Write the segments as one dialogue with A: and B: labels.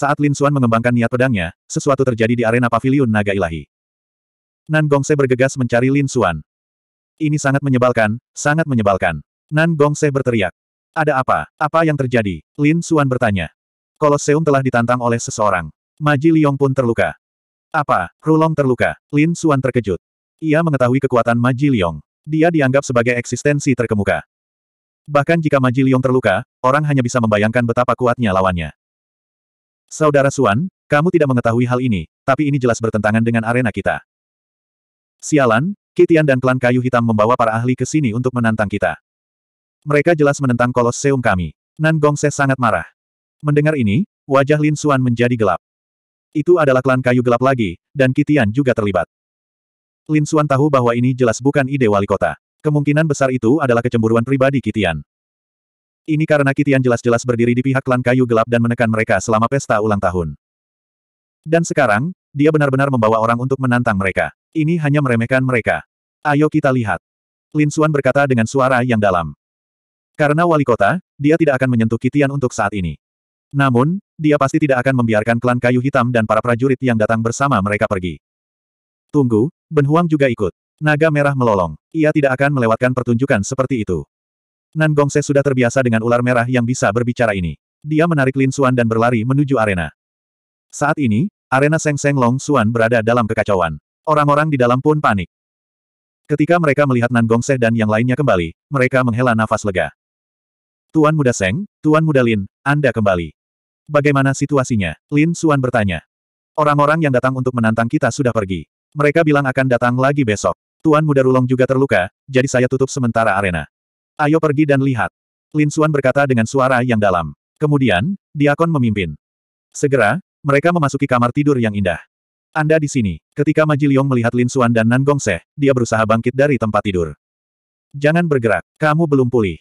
A: Saat Lin Xuan mengembangkan niat pedangnya, sesuatu terjadi di arena paviliun naga ilahi. Nan Gongse bergegas mencari Lin Xuan. Ini sangat menyebalkan, sangat menyebalkan. Nan Gongse berteriak. Ada apa? Apa yang terjadi? Lin Xuan bertanya. Koloseum telah ditantang oleh seseorang. Maji Liong pun terluka. Apa? Rulong terluka. Lin Xuan terkejut. Ia mengetahui kekuatan Maji Liong. Dia dianggap sebagai eksistensi terkemuka. Bahkan jika Maji Liong terluka, orang hanya bisa membayangkan betapa kuatnya lawannya. Saudara Suan, kamu tidak mengetahui hal ini, tapi ini jelas bertentangan dengan arena kita. Sialan, Kitian dan klan kayu hitam membawa para ahli ke sini untuk menantang kita. Mereka jelas menentang Koloseum kami. Nan Gongse sangat marah. Mendengar ini, wajah Lin Suan menjadi gelap. Itu adalah klan kayu gelap lagi, dan Kitian juga terlibat. Lin Suan tahu bahwa ini jelas bukan ide wali kota. Kemungkinan besar itu adalah kecemburuan pribadi Kitian. Ini karena Kitian jelas-jelas berdiri di pihak klan kayu gelap dan menekan mereka selama pesta ulang tahun. Dan sekarang, dia benar-benar membawa orang untuk menantang mereka. Ini hanya meremehkan mereka. Ayo kita lihat. Lin Xuan berkata dengan suara yang dalam. Karena wali kota, dia tidak akan menyentuh Kitian untuk saat ini. Namun, dia pasti tidak akan membiarkan klan kayu hitam dan para prajurit yang datang bersama mereka pergi. Tunggu, Ben Huang juga ikut. Naga merah melolong. Ia tidak akan melewatkan pertunjukan seperti itu. Nan Gongse sudah terbiasa dengan ular merah yang bisa berbicara ini. Dia menarik Lin Xuan dan berlari menuju arena. Saat ini, arena Seng Seng Long Xuan berada dalam kekacauan. Orang-orang di dalam pun panik. Ketika mereka melihat Nan Gongse dan yang lainnya kembali, mereka menghela nafas lega. Tuan Muda Seng, Tuan Muda Lin, Anda kembali. Bagaimana situasinya? Lin Xuan bertanya. Orang-orang yang datang untuk menantang kita sudah pergi. Mereka bilang akan datang lagi besok. Tuan Muda Rulong juga terluka, jadi saya tutup sementara arena. Ayo pergi dan lihat. Lin Xuan berkata dengan suara yang dalam. Kemudian, Diakon memimpin. Segera, mereka memasuki kamar tidur yang indah. Anda di sini. Ketika Ma Jiliong melihat Lin Xuan dan Nan Seh, dia berusaha bangkit dari tempat tidur. Jangan bergerak, kamu belum pulih.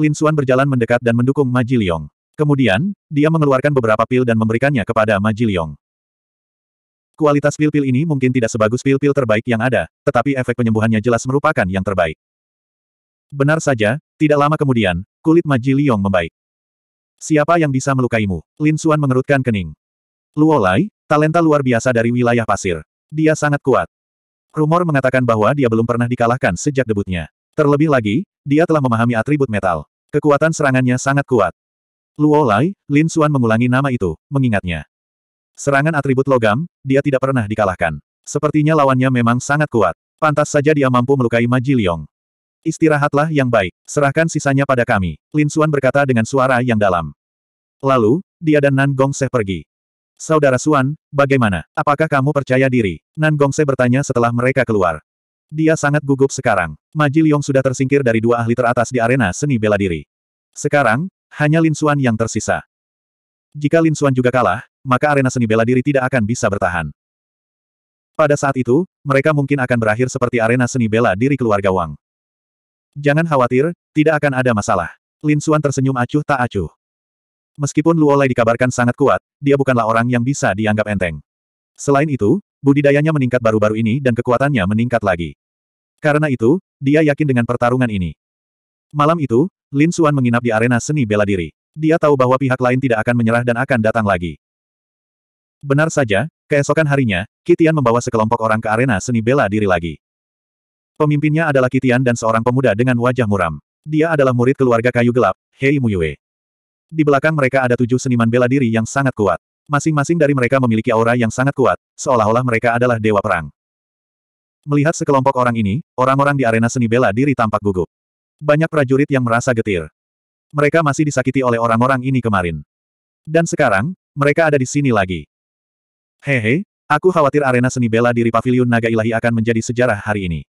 A: Lin Xuan berjalan mendekat dan mendukung Ma Jiliong. Kemudian, dia mengeluarkan beberapa pil dan memberikannya kepada Ma Jiliong. Kualitas pil-pil ini mungkin tidak sebagus pil-pil terbaik yang ada, tetapi efek penyembuhannya jelas merupakan yang terbaik. Benar saja, tidak lama kemudian, kulit Maji Liong membaik. Siapa yang bisa melukaimu? Lin Suan mengerutkan kening. Luolai, talenta luar biasa dari wilayah pasir. Dia sangat kuat. Rumor mengatakan bahwa dia belum pernah dikalahkan sejak debutnya. Terlebih lagi, dia telah memahami atribut metal. Kekuatan serangannya sangat kuat. Luolai, Lin Suan mengulangi nama itu, mengingatnya. Serangan atribut logam, dia tidak pernah dikalahkan. Sepertinya lawannya memang sangat kuat. Pantas saja dia mampu melukai Maji Liong. Istirahatlah yang baik, serahkan sisanya pada kami, Lin Suan berkata dengan suara yang dalam. Lalu, dia dan Nan Gong Se pergi. Saudara Suan, bagaimana? Apakah kamu percaya diri? Nan Gong Se bertanya setelah mereka keluar. Dia sangat gugup sekarang. Maji Liong sudah tersingkir dari dua ahli teratas di arena seni bela diri. Sekarang, hanya Lin Suan yang tersisa. Jika Lin Suan juga kalah, maka arena seni bela diri tidak akan bisa bertahan. Pada saat itu, mereka mungkin akan berakhir seperti arena seni bela diri keluarga Wang. Jangan khawatir, tidak akan ada masalah. Lin Suan tersenyum acuh tak acuh. Meskipun Luo Luolai dikabarkan sangat kuat, dia bukanlah orang yang bisa dianggap enteng. Selain itu, budidayanya meningkat baru-baru ini dan kekuatannya meningkat lagi. Karena itu, dia yakin dengan pertarungan ini. Malam itu, Lin Suan menginap di arena seni bela diri. Dia tahu bahwa pihak lain tidak akan menyerah dan akan datang lagi. Benar saja, keesokan harinya, Kitian membawa sekelompok orang ke arena seni bela diri lagi. Pemimpinnya adalah Kitian dan seorang pemuda dengan wajah muram. Dia adalah murid keluarga kayu gelap, Hei Muyue. Di belakang mereka ada tujuh seniman bela diri yang sangat kuat. Masing-masing dari mereka memiliki aura yang sangat kuat, seolah-olah mereka adalah dewa perang. Melihat sekelompok orang ini, orang-orang di arena seni bela diri tampak gugup. Banyak prajurit yang merasa getir. Mereka masih disakiti oleh orang-orang ini kemarin. Dan sekarang, mereka ada di sini lagi. Hehe, aku khawatir arena seni bela diri Paviliun Naga Ilahi akan menjadi sejarah hari ini.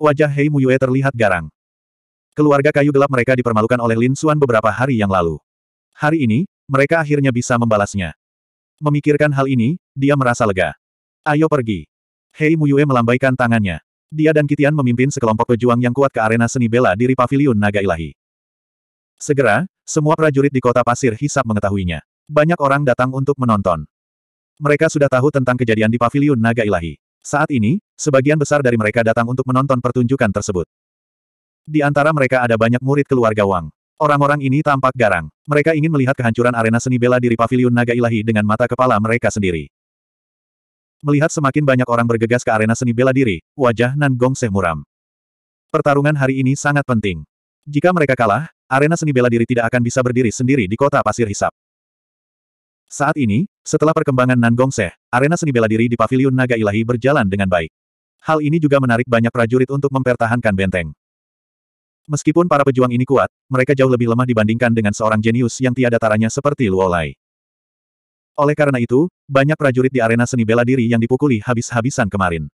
A: Wajah Hei Muyue terlihat garang. Keluarga kayu gelap mereka dipermalukan oleh Lin Xuan beberapa hari yang lalu. Hari ini, mereka akhirnya bisa membalasnya. Memikirkan hal ini, dia merasa lega. Ayo pergi. Hei Muyue melambaikan tangannya. Dia dan Kitian memimpin sekelompok pejuang yang kuat ke arena seni bela diri paviliun naga ilahi. Segera, semua prajurit di kota pasir hisap mengetahuinya. Banyak orang datang untuk menonton. Mereka sudah tahu tentang kejadian di paviliun naga ilahi. Saat ini, sebagian besar dari mereka datang untuk menonton pertunjukan tersebut. Di antara mereka ada banyak murid keluarga Wang. Orang-orang ini tampak garang. Mereka ingin melihat kehancuran arena seni bela diri paviliun naga ilahi dengan mata kepala mereka sendiri. Melihat semakin banyak orang bergegas ke arena seni bela diri, wajah Nan Gong Seh muram. Pertarungan hari ini sangat penting. Jika mereka kalah, arena seni bela diri tidak akan bisa berdiri sendiri di kota pasir hisap. Saat ini, setelah perkembangan Nanggong Seh, arena seni bela diri di Paviliun Naga Ilahi berjalan dengan baik. Hal ini juga menarik banyak prajurit untuk mempertahankan benteng. Meskipun para pejuang ini kuat, mereka jauh lebih lemah dibandingkan dengan seorang jenius yang tiada taranya seperti Luolai. Oleh karena itu, banyak prajurit di arena seni bela diri yang dipukuli habis-habisan kemarin.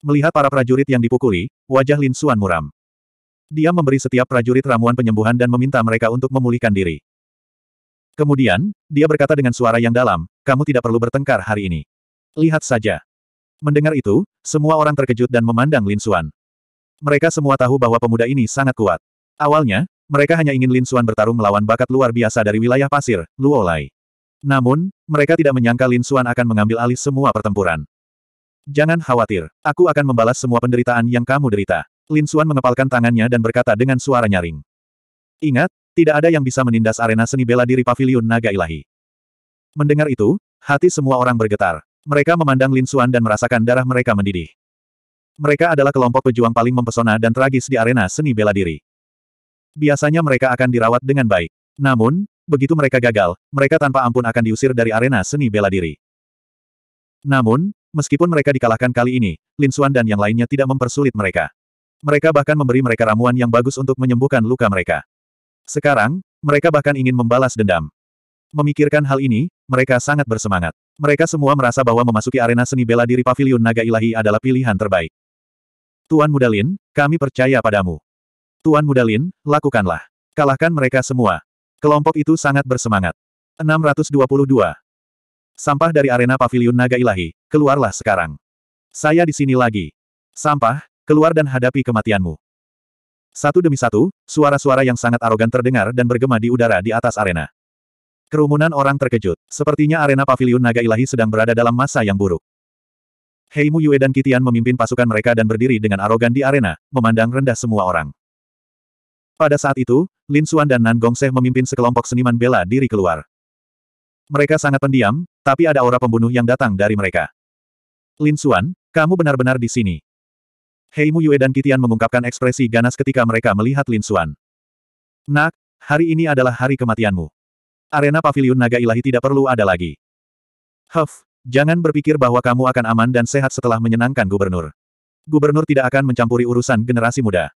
A: Melihat para prajurit yang dipukuli, wajah Lin Suan muram. Dia memberi setiap prajurit ramuan penyembuhan dan meminta mereka untuk memulihkan diri. Kemudian, dia berkata dengan suara yang dalam, kamu tidak perlu bertengkar hari ini. Lihat saja. Mendengar itu, semua orang terkejut dan memandang Lin Xuan. Mereka semua tahu bahwa pemuda ini sangat kuat. Awalnya, mereka hanya ingin Lin Xuan bertarung melawan bakat luar biasa dari wilayah pasir, Luo Lai. Namun, mereka tidak menyangka Lin Xuan akan mengambil alih semua pertempuran. Jangan khawatir, aku akan membalas semua penderitaan yang kamu derita. Lin Xuan mengepalkan tangannya dan berkata dengan suara nyaring. Ingat, tidak ada yang bisa menindas arena seni bela diri paviliun naga ilahi. Mendengar itu, hati semua orang bergetar. Mereka memandang Lin Xuan dan merasakan darah mereka mendidih. Mereka adalah kelompok pejuang paling mempesona dan tragis di arena seni bela diri. Biasanya mereka akan dirawat dengan baik. Namun, begitu mereka gagal, mereka tanpa ampun akan diusir dari arena seni bela diri. Namun, meskipun mereka dikalahkan kali ini, Lin Xuan dan yang lainnya tidak mempersulit mereka. Mereka bahkan memberi mereka ramuan yang bagus untuk menyembuhkan luka mereka. Sekarang, mereka bahkan ingin membalas dendam. Memikirkan hal ini, mereka sangat bersemangat. Mereka semua merasa bahwa memasuki arena seni bela diri Paviliun Naga Ilahi adalah pilihan terbaik. Tuan Mudalin, kami percaya padamu. Tuan Mudalin, lakukanlah. Kalahkan mereka semua. Kelompok itu sangat bersemangat. 622. Sampah dari arena Paviliun Naga Ilahi, keluarlah sekarang. Saya di sini lagi. Sampah, keluar dan hadapi kematianmu. Satu demi satu, suara-suara yang sangat arogan terdengar dan bergema di udara di atas arena. Kerumunan orang terkejut. Sepertinya arena pavilion naga ilahi sedang berada dalam masa yang buruk. Heimu Yue dan Kitian memimpin pasukan mereka dan berdiri dengan arogan di arena, memandang rendah semua orang. Pada saat itu, Lin Xuan dan Nan Gongseh memimpin sekelompok seniman bela diri keluar. Mereka sangat pendiam, tapi ada aura pembunuh yang datang dari mereka. Lin Xuan, kamu benar-benar di sini. Heimu Yue dan Kitian mengungkapkan ekspresi ganas ketika mereka melihat Lin Xuan. Nak, hari ini adalah hari kematianmu. Arena pavilion naga ilahi tidak perlu ada lagi. Huff, jangan berpikir bahwa kamu akan aman dan sehat setelah menyenangkan gubernur. Gubernur tidak akan mencampuri urusan generasi muda.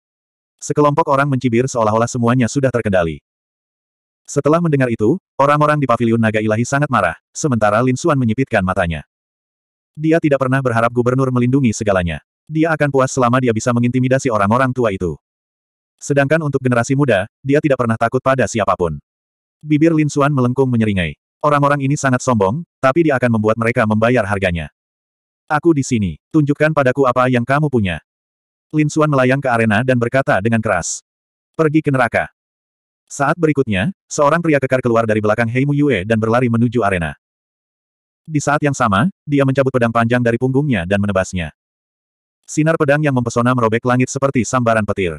A: Sekelompok orang mencibir seolah-olah semuanya sudah terkendali. Setelah mendengar itu, orang-orang di pavilion naga ilahi sangat marah, sementara Lin Xuan menyipitkan matanya. Dia tidak pernah berharap gubernur melindungi segalanya. Dia akan puas selama dia bisa mengintimidasi orang-orang tua itu. Sedangkan untuk generasi muda, dia tidak pernah takut pada siapapun. Bibir Lin Xuan melengkung menyeringai. Orang-orang ini sangat sombong, tapi dia akan membuat mereka membayar harganya. Aku di sini, tunjukkan padaku apa yang kamu punya. Lin Xuan melayang ke arena dan berkata dengan keras. Pergi ke neraka. Saat berikutnya, seorang pria kekar keluar dari belakang Hei Yue dan berlari menuju arena. Di saat yang sama, dia mencabut pedang panjang dari punggungnya dan menebasnya. Sinar pedang yang mempesona merobek langit seperti sambaran petir.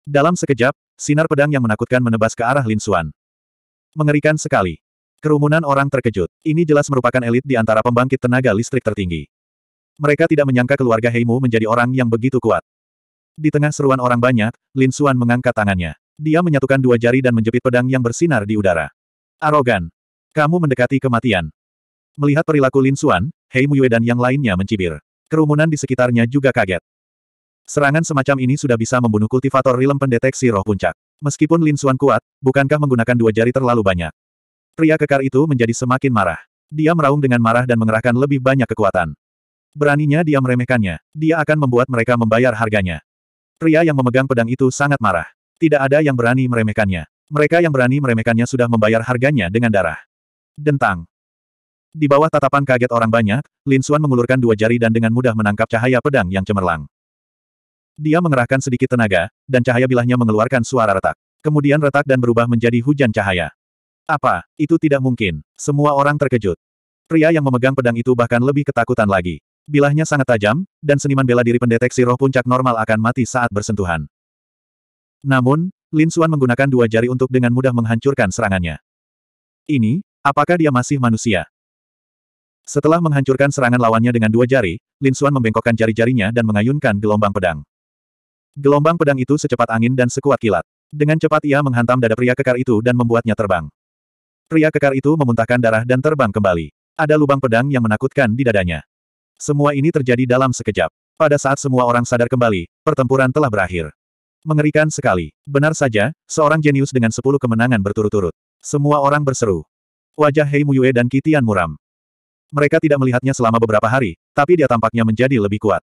A: Dalam sekejap, sinar pedang yang menakutkan menebas ke arah Lin Xuan. Mengerikan sekali. Kerumunan orang terkejut. Ini jelas merupakan elit di antara pembangkit tenaga listrik tertinggi. Mereka tidak menyangka keluarga Heimu menjadi orang yang begitu kuat. Di tengah seruan orang banyak, Lin Xuan mengangkat tangannya. Dia menyatukan dua jari dan menjepit pedang yang bersinar di udara. Arogan. Kamu mendekati kematian. Melihat perilaku Lin Xuan, Hei Muyue dan yang lainnya mencibir. Kerumunan di sekitarnya juga kaget. Serangan semacam ini sudah bisa membunuh kultivator rilem pendeteksi roh puncak. Meskipun Lin Xuan kuat, bukankah menggunakan dua jari terlalu banyak? Pria kekar itu menjadi semakin marah. Dia meraung dengan marah dan mengerahkan lebih banyak kekuatan. Beraninya dia meremehkannya. Dia akan membuat mereka membayar harganya. Pria yang memegang pedang itu sangat marah. Tidak ada yang berani meremehkannya. Mereka yang berani meremehkannya sudah membayar harganya dengan darah. Dentang. Di bawah tatapan kaget orang banyak, Lin Xuan mengulurkan dua jari dan dengan mudah menangkap cahaya pedang yang cemerlang. Dia mengerahkan sedikit tenaga, dan cahaya bilahnya mengeluarkan suara retak. Kemudian retak dan berubah menjadi hujan cahaya. Apa? Itu tidak mungkin. Semua orang terkejut. Pria yang memegang pedang itu bahkan lebih ketakutan lagi. Bilahnya sangat tajam, dan seniman bela diri pendeteksi roh puncak normal akan mati saat bersentuhan. Namun, Lin Xuan menggunakan dua jari untuk dengan mudah menghancurkan serangannya. Ini, apakah dia masih manusia? Setelah menghancurkan serangan lawannya dengan dua jari, Lin Xuan membengkokkan jari-jarinya dan mengayunkan gelombang pedang. Gelombang pedang itu secepat angin dan sekuat kilat. Dengan cepat ia menghantam dada pria kekar itu dan membuatnya terbang. Pria kekar itu memuntahkan darah dan terbang kembali. Ada lubang pedang yang menakutkan di dadanya. Semua ini terjadi dalam sekejap. Pada saat semua orang sadar kembali, pertempuran telah berakhir. Mengerikan sekali. Benar saja, seorang jenius dengan sepuluh kemenangan berturut-turut. Semua orang berseru. Wajah Hei Muyue dan Kitian muram. Mereka tidak melihatnya selama beberapa hari, tapi dia tampaknya menjadi lebih kuat.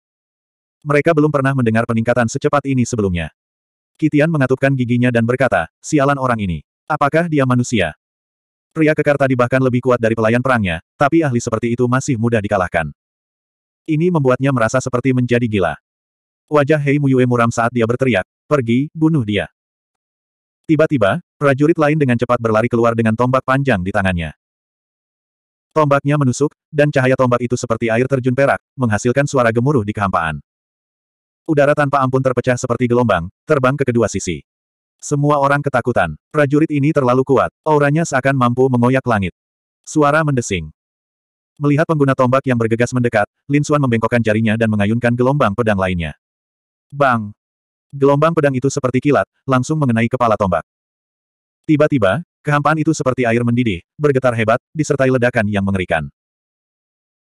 A: Mereka belum pernah mendengar peningkatan secepat ini sebelumnya. Kitian mengatupkan giginya dan berkata, sialan orang ini. Apakah dia manusia? Pria kekar tadi bahkan lebih kuat dari pelayan perangnya, tapi ahli seperti itu masih mudah dikalahkan. Ini membuatnya merasa seperti menjadi gila. Wajah Hei Muyue muram saat dia berteriak, pergi, bunuh dia. Tiba-tiba, prajurit lain dengan cepat berlari keluar dengan tombak panjang di tangannya. Tombaknya menusuk, dan cahaya tombak itu seperti air terjun perak, menghasilkan suara gemuruh di kehampaan. Udara tanpa ampun terpecah seperti gelombang, terbang ke kedua sisi. Semua orang ketakutan. Prajurit ini terlalu kuat, auranya seakan mampu mengoyak langit. Suara mendesing. Melihat pengguna tombak yang bergegas mendekat, Lin Xuan membengkokkan jarinya dan mengayunkan gelombang pedang lainnya. Bang! Gelombang pedang itu seperti kilat, langsung mengenai kepala tombak. Tiba-tiba, Kehampaan itu seperti air mendidih, bergetar hebat, disertai ledakan yang mengerikan.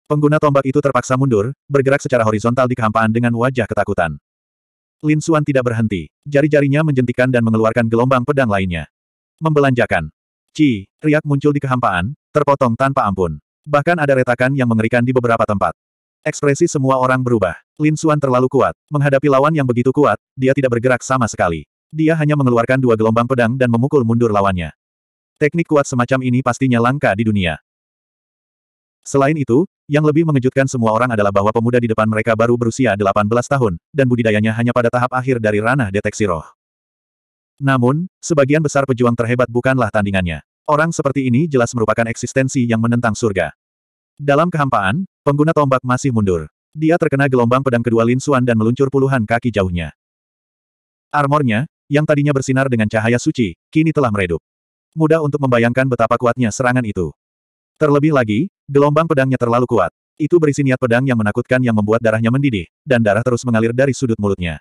A: Pengguna tombak itu terpaksa mundur, bergerak secara horizontal di kehampaan dengan wajah ketakutan. Lin Suan tidak berhenti. Jari-jarinya menjentikan dan mengeluarkan gelombang pedang lainnya. Membelanjakan. Ci, riak muncul di kehampaan, terpotong tanpa ampun. Bahkan ada retakan yang mengerikan di beberapa tempat. Ekspresi semua orang berubah. Lin Suan terlalu kuat. Menghadapi lawan yang begitu kuat, dia tidak bergerak sama sekali. Dia hanya mengeluarkan dua gelombang pedang dan memukul mundur lawannya. Teknik kuat semacam ini pastinya langka di dunia. Selain itu, yang lebih mengejutkan semua orang adalah bahwa pemuda di depan mereka baru berusia 18 tahun, dan budidayanya hanya pada tahap akhir dari ranah deteksi roh. Namun, sebagian besar pejuang terhebat bukanlah tandingannya. Orang seperti ini jelas merupakan eksistensi yang menentang surga. Dalam kehampaan, pengguna tombak masih mundur. Dia terkena gelombang pedang kedua Lin Suan dan meluncur puluhan kaki jauhnya. Armornya, yang tadinya bersinar dengan cahaya suci, kini telah meredup. Mudah untuk membayangkan betapa kuatnya serangan itu. Terlebih lagi, gelombang pedangnya terlalu kuat. Itu berisi niat pedang yang menakutkan yang membuat darahnya mendidih, dan darah terus mengalir dari sudut mulutnya.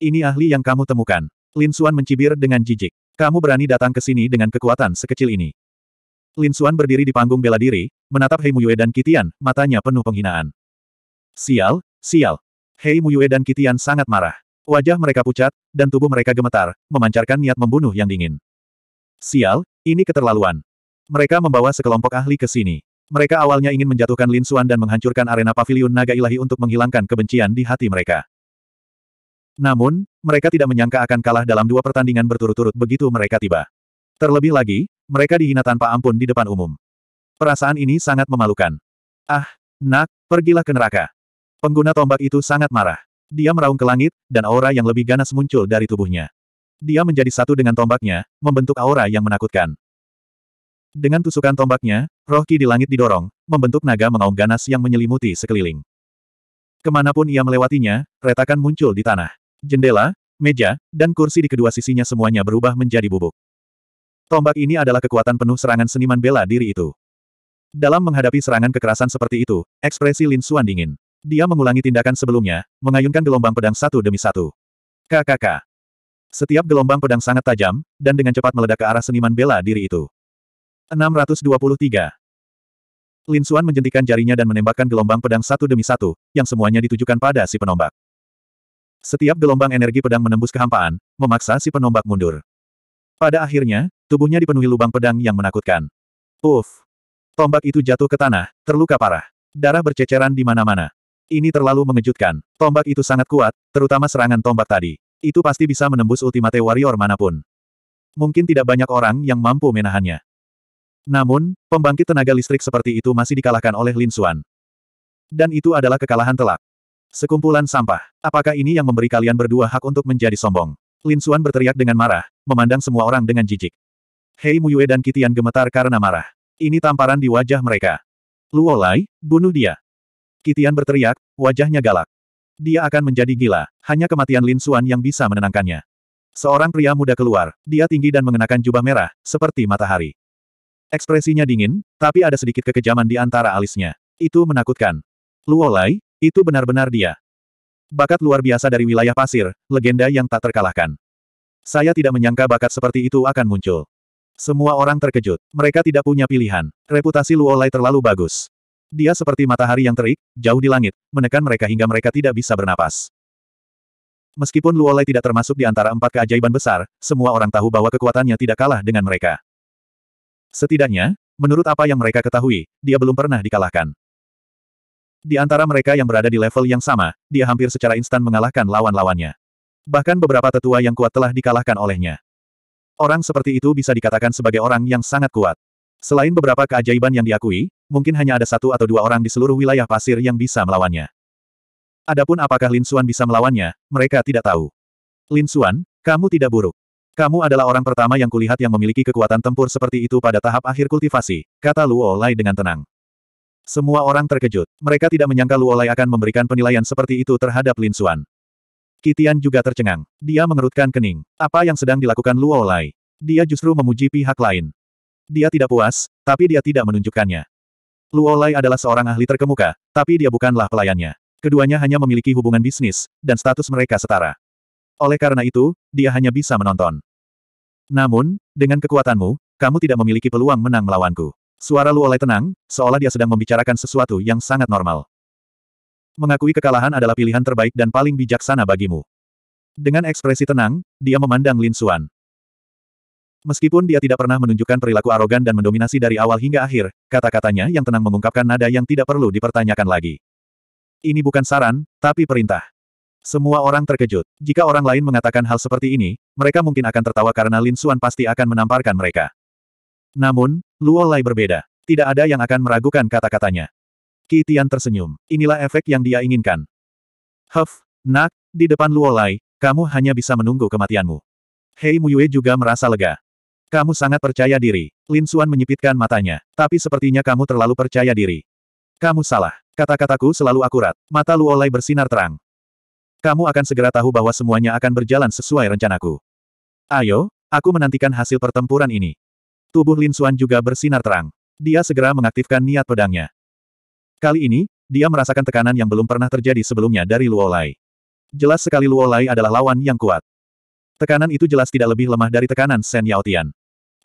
A: Ini ahli yang kamu temukan. Lin Suan mencibir dengan jijik. Kamu berani datang ke sini dengan kekuatan sekecil ini. Lin Suan berdiri di panggung bela diri, menatap Hei Muyue dan Kitian, matanya penuh penghinaan. Sial, sial. Hei Muyue dan Kitian sangat marah. Wajah mereka pucat, dan tubuh mereka gemetar, memancarkan niat membunuh yang dingin. Sial, ini keterlaluan. Mereka membawa sekelompok ahli ke sini. Mereka awalnya ingin menjatuhkan Lin Suan dan menghancurkan arena pavilion naga ilahi untuk menghilangkan kebencian di hati mereka. Namun, mereka tidak menyangka akan kalah dalam dua pertandingan berturut-turut begitu mereka tiba. Terlebih lagi, mereka dihina tanpa ampun di depan umum. Perasaan ini sangat memalukan. Ah, nak, pergilah ke neraka. Pengguna tombak itu sangat marah. Dia meraung ke langit, dan aura yang lebih ganas muncul dari tubuhnya. Dia menjadi satu dengan tombaknya, membentuk aura yang menakutkan. Dengan tusukan tombaknya, roh ki di langit didorong, membentuk naga mengaum ganas yang menyelimuti sekeliling. Kemanapun ia melewatinya, retakan muncul di tanah. Jendela, meja, dan kursi di kedua sisinya semuanya berubah menjadi bubuk. Tombak ini adalah kekuatan penuh serangan seniman bela diri itu. Dalam menghadapi serangan kekerasan seperti itu, ekspresi Lin Xuan dingin. Dia mengulangi tindakan sebelumnya, mengayunkan gelombang pedang satu demi satu. KKK. Setiap gelombang pedang sangat tajam, dan dengan cepat meledak ke arah seniman bela diri itu. 623. Lin Suan menjentikan jarinya dan menembakkan gelombang pedang satu demi satu, yang semuanya ditujukan pada si penombak. Setiap gelombang energi pedang menembus kehampaan, memaksa si penombak mundur. Pada akhirnya, tubuhnya dipenuhi lubang pedang yang menakutkan. Uff! Tombak itu jatuh ke tanah, terluka parah. Darah berceceran di mana-mana. Ini terlalu mengejutkan. Tombak itu sangat kuat, terutama serangan tombak tadi. Itu pasti bisa menembus ultimate warrior manapun. Mungkin tidak banyak orang yang mampu menahannya. Namun, pembangkit tenaga listrik seperti itu masih dikalahkan oleh Lin Xuan. Dan itu adalah kekalahan telak. Sekumpulan sampah. Apakah ini yang memberi kalian berdua hak untuk menjadi sombong? Lin Xuan berteriak dengan marah, memandang semua orang dengan jijik. Hei Muyue dan Kitian gemetar karena marah. Ini tamparan di wajah mereka. Luolai, bunuh dia. Kitian berteriak, wajahnya galak. Dia akan menjadi gila, hanya kematian Lin Suan yang bisa menenangkannya. Seorang pria muda keluar, dia tinggi dan mengenakan jubah merah, seperti matahari. Ekspresinya dingin, tapi ada sedikit kekejaman di antara alisnya. Itu menakutkan. Luolai, itu benar-benar dia. Bakat luar biasa dari wilayah pasir, legenda yang tak terkalahkan. Saya tidak menyangka bakat seperti itu akan muncul. Semua orang terkejut. Mereka tidak punya pilihan. Reputasi Luolai terlalu bagus. Dia seperti matahari yang terik, jauh di langit, menekan mereka hingga mereka tidak bisa bernapas. Meskipun Luolai tidak termasuk di antara empat keajaiban besar, semua orang tahu bahwa kekuatannya tidak kalah dengan mereka. Setidaknya, menurut apa yang mereka ketahui, dia belum pernah dikalahkan. Di antara mereka yang berada di level yang sama, dia hampir secara instan mengalahkan lawan-lawannya. Bahkan beberapa tetua yang kuat telah dikalahkan olehnya. Orang seperti itu bisa dikatakan sebagai orang yang sangat kuat. Selain beberapa keajaiban yang diakui, mungkin hanya ada satu atau dua orang di seluruh wilayah pasir yang bisa melawannya. Adapun apakah Lin Xuan bisa melawannya, mereka tidak tahu. Lin Xuan, kamu tidak buruk. Kamu adalah orang pertama yang kulihat yang memiliki kekuatan tempur seperti itu pada tahap akhir kultivasi, kata Luo Lai dengan tenang. Semua orang terkejut. Mereka tidak menyangka Luo Lai akan memberikan penilaian seperti itu terhadap Lin Xuan. Kitian juga tercengang. Dia mengerutkan kening. Apa yang sedang dilakukan Luo Lai? Dia justru memuji pihak lain. Dia tidak puas, tapi dia tidak menunjukkannya. Luo Lai adalah seorang ahli terkemuka, tapi dia bukanlah pelayannya. Keduanya hanya memiliki hubungan bisnis, dan status mereka setara. Oleh karena itu, dia hanya bisa menonton. Namun, dengan kekuatanmu, kamu tidak memiliki peluang menang melawanku. Suara Luo Lai tenang, seolah dia sedang membicarakan sesuatu yang sangat normal. Mengakui kekalahan adalah pilihan terbaik dan paling bijaksana bagimu. Dengan ekspresi tenang, dia memandang Lin Xuan. Meskipun dia tidak pernah menunjukkan perilaku arogan dan mendominasi dari awal hingga akhir, kata-katanya yang tenang mengungkapkan nada yang tidak perlu dipertanyakan lagi. Ini bukan saran, tapi perintah. Semua orang terkejut. Jika orang lain mengatakan hal seperti ini, mereka mungkin akan tertawa karena Lin Suan pasti akan menamparkan mereka. Namun, Luo Lai berbeda. Tidak ada yang akan meragukan kata-katanya. Kitian tersenyum. Inilah efek yang dia inginkan. Huff, nak, di depan Luo Lai, kamu hanya bisa menunggu kematianmu. Hei Muyue juga merasa lega. Kamu sangat percaya diri. Lin Suan menyipitkan matanya. Tapi sepertinya kamu terlalu percaya diri. Kamu salah. Kata-kataku selalu akurat. Mata Luo Luolai bersinar terang. Kamu akan segera tahu bahwa semuanya akan berjalan sesuai rencanaku. Ayo, aku menantikan hasil pertempuran ini. Tubuh Lin Suan juga bersinar terang. Dia segera mengaktifkan niat pedangnya. Kali ini, dia merasakan tekanan yang belum pernah terjadi sebelumnya dari Luo Luolai. Jelas sekali Luo Luolai adalah lawan yang kuat. Tekanan itu jelas tidak lebih lemah dari tekanan Shen Yao Tian.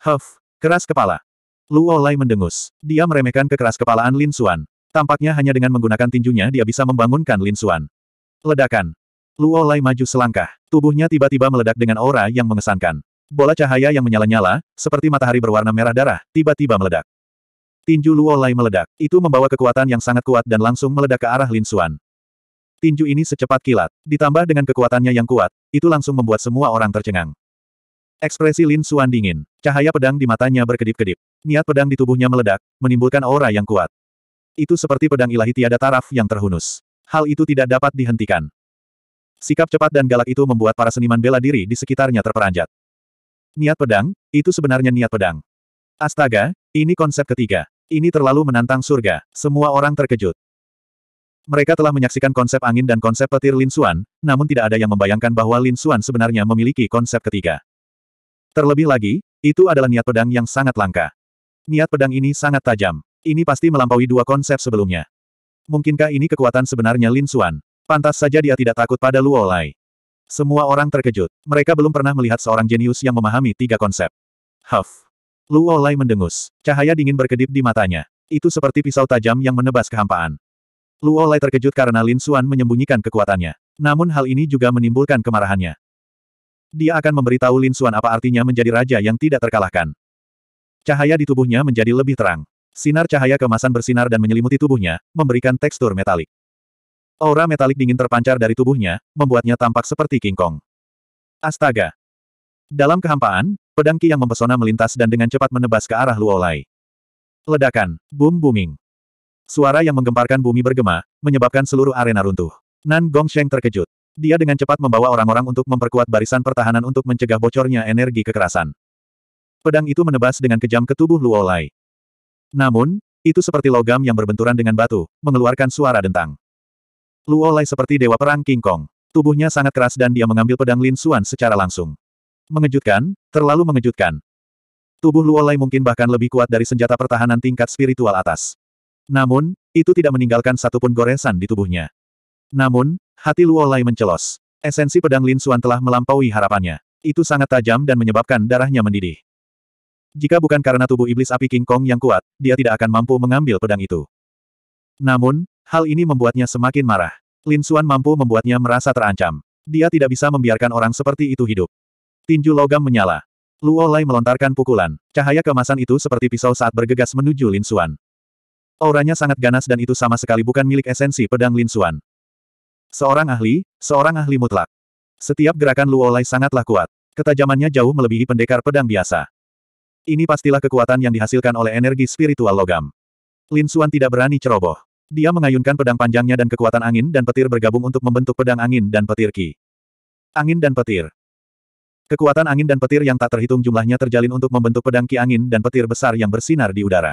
A: Huff, keras kepala. Luo Lai mendengus. Dia meremehkan kekeras kepalaan Lin Suan. Tampaknya hanya dengan menggunakan tinjunya dia bisa membangunkan Lin Suan. Ledakan. Luo Lai maju selangkah. Tubuhnya tiba-tiba meledak dengan aura yang mengesankan. Bola cahaya yang menyala-nyala, seperti matahari berwarna merah darah, tiba-tiba meledak. Tinju Luo Lai meledak. Itu membawa kekuatan yang sangat kuat dan langsung meledak ke arah Lin Suan. Tinju ini secepat kilat. Ditambah dengan kekuatannya yang kuat, itu langsung membuat semua orang tercengang. Ekspresi Lin Suan dingin. Cahaya pedang di matanya berkedip-kedip. Niat pedang di tubuhnya meledak, menimbulkan aura yang kuat. Itu seperti pedang ilahi tiada taraf yang terhunus. Hal itu tidak dapat dihentikan. Sikap cepat dan galak itu membuat para seniman bela diri di sekitarnya terperanjat. Niat pedang, itu sebenarnya niat pedang. Astaga, ini konsep ketiga. Ini terlalu menantang surga. Semua orang terkejut. Mereka telah menyaksikan konsep angin dan konsep petir Lin Suan, namun tidak ada yang membayangkan bahwa Lin Suan sebenarnya memiliki konsep ketiga. Terlebih lagi, itu adalah niat pedang yang sangat langka. Niat pedang ini sangat tajam. Ini pasti melampaui dua konsep sebelumnya. Mungkinkah ini kekuatan sebenarnya Lin Xuan? Pantas saja dia tidak takut pada Luo Lai. Semua orang terkejut. Mereka belum pernah melihat seorang jenius yang memahami tiga konsep. Huff. Luo Lai mendengus. Cahaya dingin berkedip di matanya. Itu seperti pisau tajam yang menebas kehampaan. Luo Lai terkejut karena Lin Xuan menyembunyikan kekuatannya. Namun hal ini juga menimbulkan kemarahannya. Dia akan memberitahu Lin Xuan apa artinya menjadi raja yang tidak terkalahkan. Cahaya di tubuhnya menjadi lebih terang. Sinar cahaya kemasan bersinar dan menyelimuti tubuhnya, memberikan tekstur metalik. Aura metalik dingin terpancar dari tubuhnya, membuatnya tampak seperti King Kong. Astaga! Dalam kehampaan, pedang Ki yang mempesona melintas dan dengan cepat menebas ke arah Luolai. Ledakan, boom booming. Suara yang menggemparkan bumi bergema, menyebabkan seluruh arena runtuh. Nan Gong Sheng terkejut. Dia dengan cepat membawa orang-orang untuk memperkuat barisan pertahanan untuk mencegah bocornya energi kekerasan. Pedang itu menebas dengan kejam ke tubuh Luo Lai. Namun, itu seperti logam yang berbenturan dengan batu, mengeluarkan suara dentang. Luo Lai seperti dewa perang King Kong. Tubuhnya sangat keras dan dia mengambil pedang Lin Xuan secara langsung. Mengejutkan, terlalu mengejutkan. Tubuh Luo Lai mungkin bahkan lebih kuat dari senjata pertahanan tingkat spiritual atas. Namun, itu tidak meninggalkan satupun goresan di tubuhnya. Namun, Hati Luo Luolai mencelos. Esensi pedang Lin Suan telah melampaui harapannya. Itu sangat tajam dan menyebabkan darahnya mendidih. Jika bukan karena tubuh iblis api King Kong yang kuat, dia tidak akan mampu mengambil pedang itu. Namun, hal ini membuatnya semakin marah. Lin Suan mampu membuatnya merasa terancam. Dia tidak bisa membiarkan orang seperti itu hidup. Tinju logam menyala. Luo Lai melontarkan pukulan. Cahaya kemasan itu seperti pisau saat bergegas menuju Lin Suan. Auranya sangat ganas dan itu sama sekali bukan milik esensi pedang Lin Suan. Seorang ahli, seorang ahli mutlak. Setiap gerakan Luolai sangatlah kuat. Ketajamannya jauh melebihi pendekar pedang biasa. Ini pastilah kekuatan yang dihasilkan oleh energi spiritual logam. Lin Suan tidak berani ceroboh. Dia mengayunkan pedang panjangnya dan kekuatan angin dan petir bergabung untuk membentuk pedang angin dan petir ki. Angin dan petir. Kekuatan angin dan petir yang tak terhitung jumlahnya terjalin untuk membentuk pedang ki angin dan petir besar yang bersinar di udara.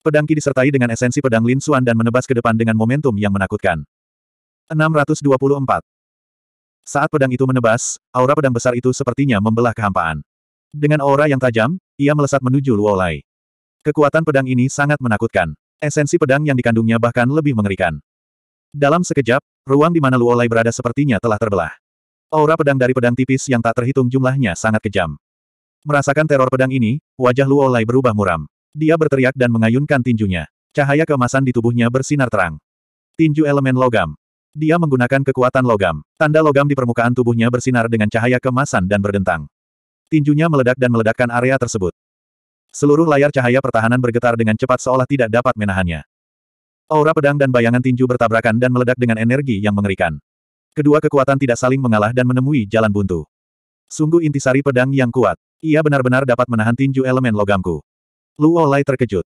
A: Pedang ki disertai dengan esensi pedang Lin Suan dan menebas ke depan dengan momentum yang menakutkan. 624. Saat pedang itu menebas, aura pedang besar itu sepertinya membelah kehampaan. Dengan aura yang tajam, ia melesat menuju Luolai. Kekuatan pedang ini sangat menakutkan. Esensi pedang yang dikandungnya bahkan lebih mengerikan. Dalam sekejap, ruang di mana Luolai berada sepertinya telah terbelah. Aura pedang dari pedang tipis yang tak terhitung jumlahnya sangat kejam. Merasakan teror pedang ini, wajah Luolai berubah muram. Dia berteriak dan mengayunkan tinjunya. Cahaya kemasan di tubuhnya bersinar terang. Tinju elemen logam. Dia menggunakan kekuatan logam. Tanda logam di permukaan tubuhnya bersinar dengan cahaya kemasan dan berdentang. Tinjunya meledak dan meledakkan area tersebut. Seluruh layar cahaya pertahanan bergetar dengan cepat seolah tidak dapat menahannya. Aura pedang dan bayangan tinju bertabrakan dan meledak dengan energi yang mengerikan. Kedua kekuatan tidak saling mengalah dan menemui jalan buntu. Sungguh intisari pedang yang kuat. Ia benar-benar dapat menahan tinju elemen logamku. Luo Lai terkejut.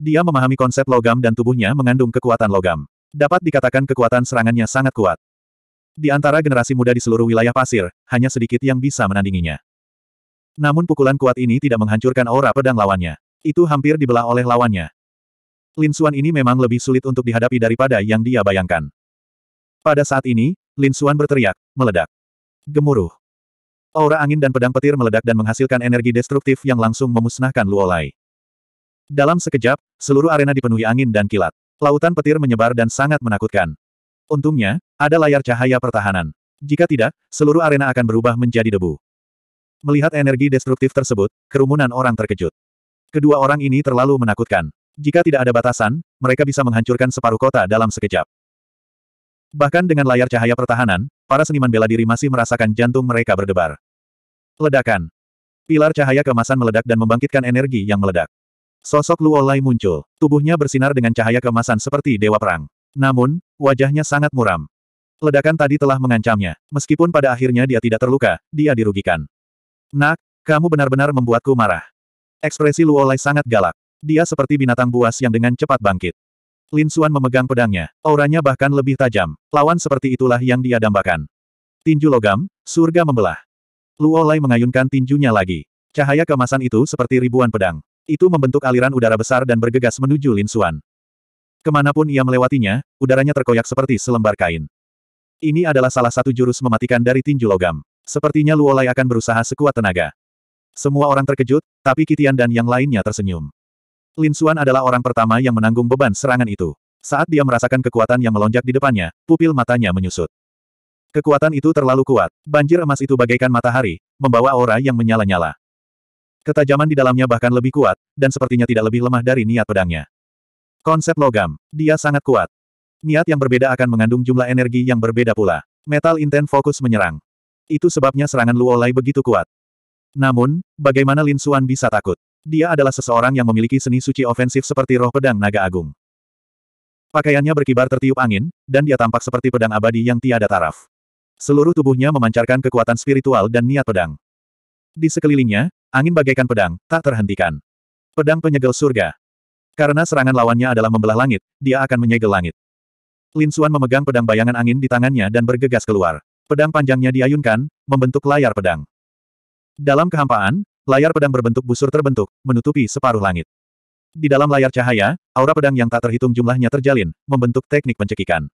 A: Dia memahami konsep logam dan tubuhnya mengandung kekuatan logam. Dapat dikatakan kekuatan serangannya sangat kuat. Di antara generasi muda di seluruh wilayah pasir, hanya sedikit yang bisa menandinginya. Namun pukulan kuat ini tidak menghancurkan aura pedang lawannya. Itu hampir dibelah oleh lawannya. Lin Xuan ini memang lebih sulit untuk dihadapi daripada yang dia bayangkan. Pada saat ini, Lin Xuan berteriak, meledak. Gemuruh. Aura angin dan pedang petir meledak dan menghasilkan energi destruktif yang langsung memusnahkan Luolai. Dalam sekejap, seluruh arena dipenuhi angin dan kilat. Lautan petir menyebar dan sangat menakutkan. Untungnya, ada layar cahaya pertahanan. Jika tidak, seluruh arena akan berubah menjadi debu. Melihat energi destruktif tersebut, kerumunan orang terkejut. Kedua orang ini terlalu menakutkan. Jika tidak ada batasan, mereka bisa menghancurkan separuh kota dalam sekejap. Bahkan dengan layar cahaya pertahanan, para seniman bela diri masih merasakan jantung mereka berdebar. Ledakan. Pilar cahaya kemasan meledak dan membangkitkan energi yang meledak. Sosok Luo Luolai muncul. Tubuhnya bersinar dengan cahaya kemasan seperti dewa perang. Namun, wajahnya sangat muram. Ledakan tadi telah mengancamnya. Meskipun pada akhirnya dia tidak terluka, dia dirugikan. Nak, kamu benar-benar membuatku marah. Ekspresi Luo Luolai sangat galak. Dia seperti binatang buas yang dengan cepat bangkit. Lin Xuan memegang pedangnya, auranya bahkan lebih tajam. Lawan seperti itulah yang dia dambakan. Tinju logam, surga membelah. Luo Luolai mengayunkan tinjunya lagi. Cahaya kemasan itu seperti ribuan pedang. Itu membentuk aliran udara besar dan bergegas menuju Lin Xuan. Kemanapun ia melewatinya, udaranya terkoyak seperti selembar kain. Ini adalah salah satu jurus mematikan dari tinju logam. Sepertinya Luolai akan berusaha sekuat tenaga. Semua orang terkejut, tapi Kitian dan yang lainnya tersenyum. Lin Xuan adalah orang pertama yang menanggung beban serangan itu. Saat dia merasakan kekuatan yang melonjak di depannya, pupil matanya menyusut. Kekuatan itu terlalu kuat. Banjir emas itu bagaikan matahari, membawa aura yang menyala-nyala. Ketajaman di dalamnya bahkan lebih kuat, dan sepertinya tidak lebih lemah dari niat pedangnya. Konsep logam. Dia sangat kuat. Niat yang berbeda akan mengandung jumlah energi yang berbeda pula. Metal Inten fokus menyerang. Itu sebabnya serangan Luo Lai begitu kuat. Namun, bagaimana Lin Xuan bisa takut? Dia adalah seseorang yang memiliki seni suci ofensif seperti roh pedang naga agung. Pakaiannya berkibar tertiup angin, dan dia tampak seperti pedang abadi yang tiada taraf. Seluruh tubuhnya memancarkan kekuatan spiritual dan niat pedang. Di sekelilingnya, angin bagaikan pedang, tak terhentikan. Pedang penyegel surga. Karena serangan lawannya adalah membelah langit, dia akan menyegel langit. Lin Xuan memegang pedang bayangan angin di tangannya dan bergegas keluar. Pedang panjangnya diayunkan, membentuk layar pedang. Dalam kehampaan, layar pedang berbentuk busur terbentuk, menutupi separuh langit. Di dalam layar cahaya, aura pedang yang tak terhitung jumlahnya terjalin, membentuk teknik pencekikan.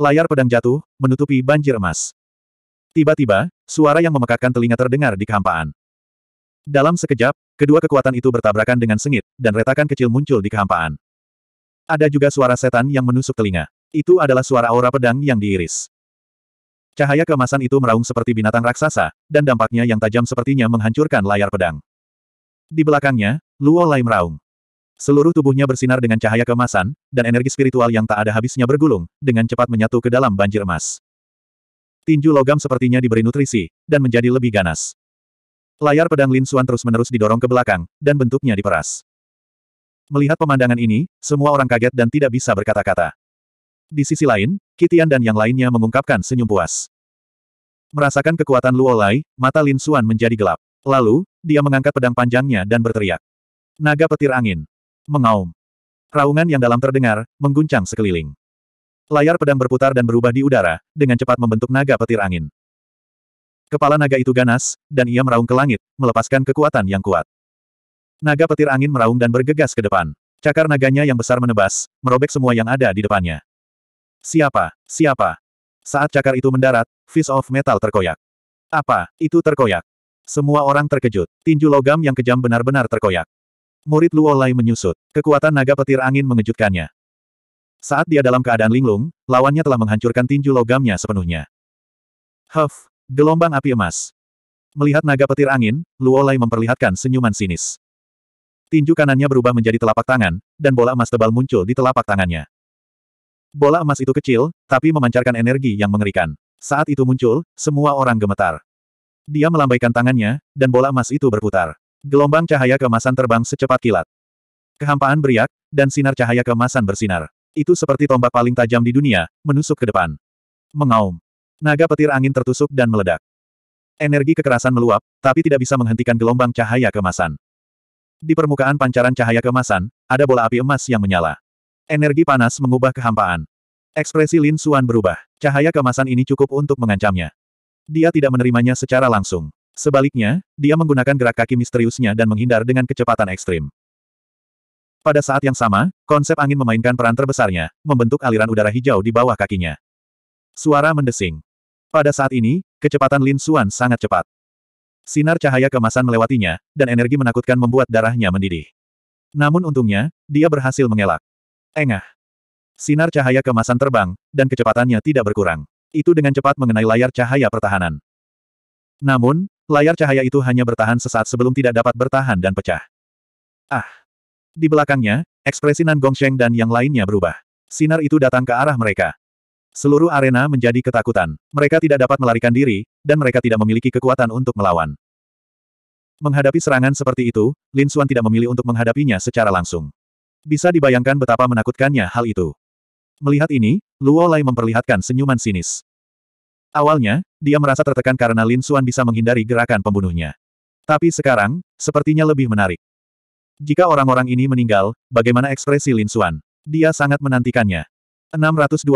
A: Layar pedang jatuh, menutupi banjir emas. Tiba-tiba, suara yang memekakkan telinga terdengar di kehampaan. Dalam sekejap, kedua kekuatan itu bertabrakan dengan sengit, dan retakan kecil muncul di kehampaan. Ada juga suara setan yang menusuk telinga. Itu adalah suara aura pedang yang diiris. Cahaya kemasan itu meraung seperti binatang raksasa, dan dampaknya yang tajam sepertinya menghancurkan layar pedang. Di belakangnya, Luo Lai meraung. Seluruh tubuhnya bersinar dengan cahaya kemasan, dan energi spiritual yang tak ada habisnya bergulung, dengan cepat menyatu ke dalam banjir emas. Tinju logam sepertinya diberi nutrisi, dan menjadi lebih ganas. Layar pedang Lin Xuan terus-menerus didorong ke belakang, dan bentuknya diperas. Melihat pemandangan ini, semua orang kaget dan tidak bisa berkata-kata. Di sisi lain, Kitian dan yang lainnya mengungkapkan senyum puas. Merasakan kekuatan Luo Lai, mata Lin Xuan menjadi gelap. Lalu, dia mengangkat pedang panjangnya dan berteriak. Naga petir angin. Mengaum. Raungan yang dalam terdengar, mengguncang sekeliling. Layar pedang berputar dan berubah di udara, dengan cepat membentuk naga petir angin. Kepala naga itu ganas, dan ia meraung ke langit, melepaskan kekuatan yang kuat. Naga petir angin meraung dan bergegas ke depan. Cakar naganya yang besar menebas, merobek semua yang ada di depannya. Siapa? Siapa? Saat cakar itu mendarat, Fist of Metal terkoyak. Apa? Itu terkoyak. Semua orang terkejut. Tinju logam yang kejam benar-benar terkoyak. Murid Luo Lai menyusut. Kekuatan naga petir angin mengejutkannya. Saat dia dalam keadaan linglung, lawannya telah menghancurkan tinju logamnya sepenuhnya. Huff, Gelombang api emas. Melihat naga petir angin, Luolai memperlihatkan senyuman sinis. Tinju kanannya berubah menjadi telapak tangan, dan bola emas tebal muncul di telapak tangannya. Bola emas itu kecil, tapi memancarkan energi yang mengerikan. Saat itu muncul, semua orang gemetar. Dia melambaikan tangannya, dan bola emas itu berputar. Gelombang cahaya keemasan terbang secepat kilat. Kehampaan beriak, dan sinar cahaya keemasan bersinar. Itu seperti tombak paling tajam di dunia, menusuk ke depan. Mengaum. Naga petir angin tertusuk dan meledak. Energi kekerasan meluap, tapi tidak bisa menghentikan gelombang cahaya kemasan. Di permukaan pancaran cahaya kemasan, ada bola api emas yang menyala. Energi panas mengubah kehampaan. Ekspresi Lin Suan berubah. Cahaya kemasan ini cukup untuk mengancamnya. Dia tidak menerimanya secara langsung. Sebaliknya, dia menggunakan gerak kaki misteriusnya dan menghindar dengan kecepatan ekstrim. Pada saat yang sama, konsep angin memainkan peran terbesarnya, membentuk aliran udara hijau di bawah kakinya. Suara mendesing. Pada saat ini, kecepatan Lin Suan sangat cepat. Sinar cahaya kemasan melewatinya, dan energi menakutkan membuat darahnya mendidih. Namun untungnya, dia berhasil mengelak. Engah. Sinar cahaya kemasan terbang, dan kecepatannya tidak berkurang. Itu dengan cepat mengenai layar cahaya pertahanan. Namun, layar cahaya itu hanya bertahan sesaat sebelum tidak dapat bertahan dan pecah. Ah! Di belakangnya, ekspresi Nan Gongsheng dan yang lainnya berubah. Sinar itu datang ke arah mereka. Seluruh arena menjadi ketakutan. Mereka tidak dapat melarikan diri, dan mereka tidak memiliki kekuatan untuk melawan. Menghadapi serangan seperti itu, Lin Xuan tidak memilih untuk menghadapinya secara langsung. Bisa dibayangkan betapa menakutkannya hal itu. Melihat ini, Luo Lai memperlihatkan senyuman sinis. Awalnya, dia merasa tertekan karena Lin Xuan bisa menghindari gerakan pembunuhnya. Tapi sekarang, sepertinya lebih menarik. Jika orang-orang ini meninggal, bagaimana ekspresi Lin Xuan? Dia sangat menantikannya. 625.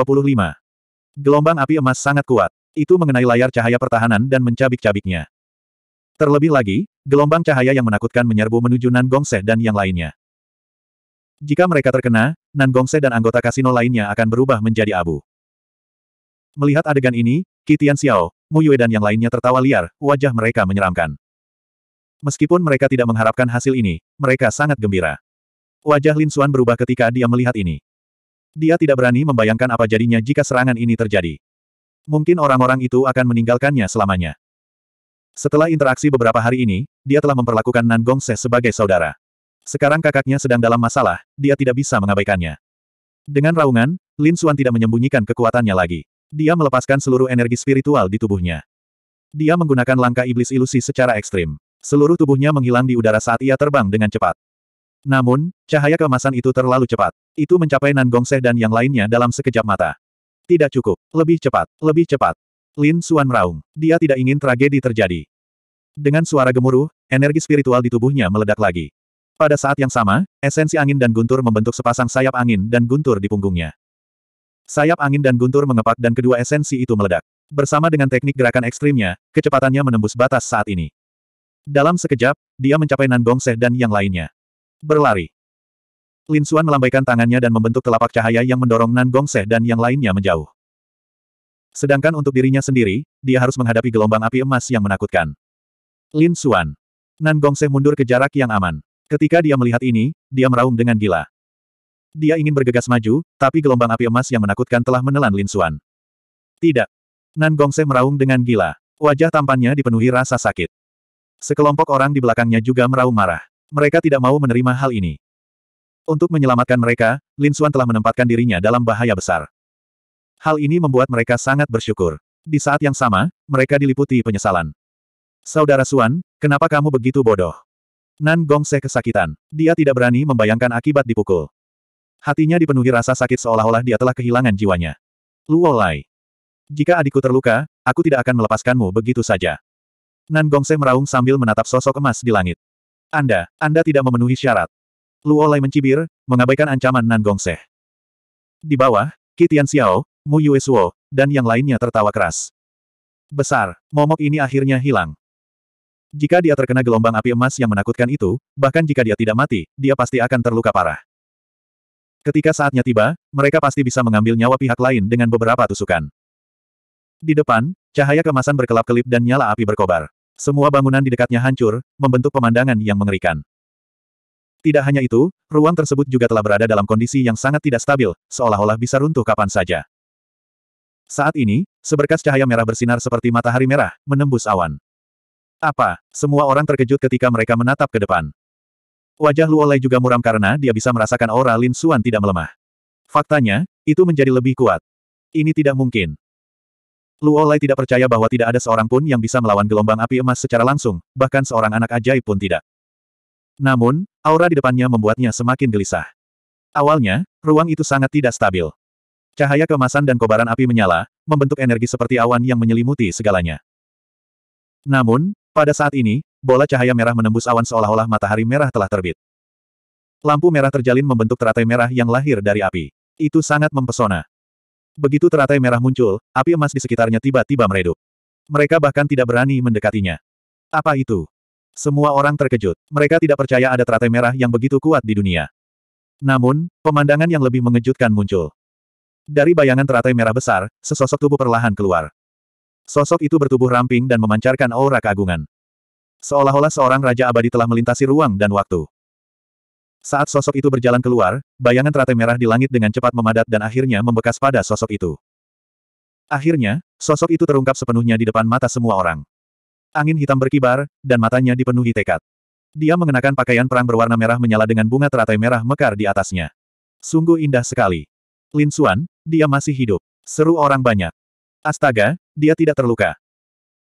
A: Gelombang api emas sangat kuat. Itu mengenai layar cahaya pertahanan dan mencabik-cabiknya. Terlebih lagi, gelombang cahaya yang menakutkan menyerbu menuju Nan Gongse dan yang lainnya. Jika mereka terkena, Nan Gongse dan anggota kasino lainnya akan berubah menjadi abu. Melihat adegan ini, Kitian Xiao, Mu Yue dan yang lainnya tertawa liar, wajah mereka menyeramkan. Meskipun mereka tidak mengharapkan hasil ini, mereka sangat gembira. Wajah Lin Xuan berubah ketika dia melihat ini. Dia tidak berani membayangkan apa jadinya jika serangan ini terjadi. Mungkin orang-orang itu akan meninggalkannya selamanya. Setelah interaksi beberapa hari ini, dia telah memperlakukan Nan Se sebagai saudara. Sekarang kakaknya sedang dalam masalah, dia tidak bisa mengabaikannya. Dengan raungan, Lin Xuan tidak menyembunyikan kekuatannya lagi. Dia melepaskan seluruh energi spiritual di tubuhnya. Dia menggunakan langkah iblis ilusi secara ekstrim. Seluruh tubuhnya menghilang di udara saat ia terbang dengan cepat. Namun, cahaya kemasan itu terlalu cepat. Itu mencapai Nan Gongseh dan yang lainnya dalam sekejap mata. Tidak cukup. Lebih cepat. Lebih cepat. Lin Suan meraung. Dia tidak ingin tragedi terjadi. Dengan suara gemuruh, energi spiritual di tubuhnya meledak lagi. Pada saat yang sama, esensi angin dan guntur membentuk sepasang sayap angin dan guntur di punggungnya. Sayap angin dan guntur mengepak dan kedua esensi itu meledak. Bersama dengan teknik gerakan ekstrimnya, kecepatannya menembus batas saat ini. Dalam sekejap, dia mencapai Nan Gongseh dan yang lainnya. Berlari. Lin Xuan melambaikan tangannya dan membentuk telapak cahaya yang mendorong Nan Gongseh dan yang lainnya menjauh. Sedangkan untuk dirinya sendiri, dia harus menghadapi gelombang api emas yang menakutkan. Lin Xuan. Nan Gongseh mundur ke jarak yang aman. Ketika dia melihat ini, dia meraung dengan gila. Dia ingin bergegas maju, tapi gelombang api emas yang menakutkan telah menelan Lin Xuan. Tidak. Nan Gongseh meraung dengan gila. Wajah tampannya dipenuhi rasa sakit. Sekelompok orang di belakangnya juga meraung marah. Mereka tidak mau menerima hal ini. Untuk menyelamatkan mereka, Lin Xuan telah menempatkan dirinya dalam bahaya besar. Hal ini membuat mereka sangat bersyukur. Di saat yang sama, mereka diliputi penyesalan. Saudara Suan, kenapa kamu begitu bodoh? Nan Gongse kesakitan. Dia tidak berani membayangkan akibat dipukul. Hatinya dipenuhi rasa sakit seolah-olah dia telah kehilangan jiwanya. Luo Lai. Jika adikku terluka, aku tidak akan melepaskanmu begitu saja. Nan Gongse meraung sambil menatap sosok emas di langit. Anda, Anda tidak memenuhi syarat. Luo Lai mencibir, mengabaikan ancaman Nan Gongseh. Di bawah, Kitian Xiao, Mu Yue Suo, dan yang lainnya tertawa keras. Besar, momok ini akhirnya hilang. Jika dia terkena gelombang api emas yang menakutkan itu, bahkan jika dia tidak mati, dia pasti akan terluka parah. Ketika saatnya tiba, mereka pasti bisa mengambil nyawa pihak lain dengan beberapa tusukan. Di depan, cahaya kemasan berkelap-kelip dan nyala api berkobar. Semua bangunan di dekatnya hancur, membentuk pemandangan yang mengerikan. Tidak hanya itu, ruang tersebut juga telah berada dalam kondisi yang sangat tidak stabil, seolah-olah bisa runtuh kapan saja. Saat ini, seberkas cahaya merah bersinar seperti matahari merah, menembus awan. Apa? Semua orang terkejut ketika mereka menatap ke depan. Wajah Luo Lei juga muram karena dia bisa merasakan aura Lin Suan tidak melemah. Faktanya, itu menjadi lebih kuat. Ini tidak mungkin. Luo Lai tidak percaya bahwa tidak ada seorang pun yang bisa melawan gelombang api emas secara langsung, bahkan seorang anak ajaib pun tidak. Namun, aura di depannya membuatnya semakin gelisah. Awalnya, ruang itu sangat tidak stabil. Cahaya kemasan dan kobaran api menyala, membentuk energi seperti awan yang menyelimuti segalanya. Namun, pada saat ini, bola cahaya merah menembus awan seolah-olah matahari merah telah terbit. Lampu merah terjalin membentuk teratai merah yang lahir dari api. Itu sangat mempesona. Begitu teratai merah muncul, api emas di sekitarnya tiba-tiba meredup. Mereka bahkan tidak berani mendekatinya. Apa itu? Semua orang terkejut. Mereka tidak percaya ada teratai merah yang begitu kuat di dunia. Namun, pemandangan yang lebih mengejutkan muncul. Dari bayangan teratai merah besar, sesosok tubuh perlahan keluar. Sosok itu bertubuh ramping dan memancarkan aura keagungan. Seolah-olah seorang raja abadi telah melintasi ruang dan waktu. Saat sosok itu berjalan keluar, bayangan teratai merah di langit dengan cepat memadat dan akhirnya membekas pada sosok itu. Akhirnya, sosok itu terungkap sepenuhnya di depan mata semua orang. Angin hitam berkibar, dan matanya dipenuhi tekad. Dia mengenakan pakaian perang berwarna merah menyala dengan bunga teratai merah mekar di atasnya. Sungguh indah sekali. Lin Xuan, dia masih hidup. Seru orang banyak. Astaga, dia tidak terluka.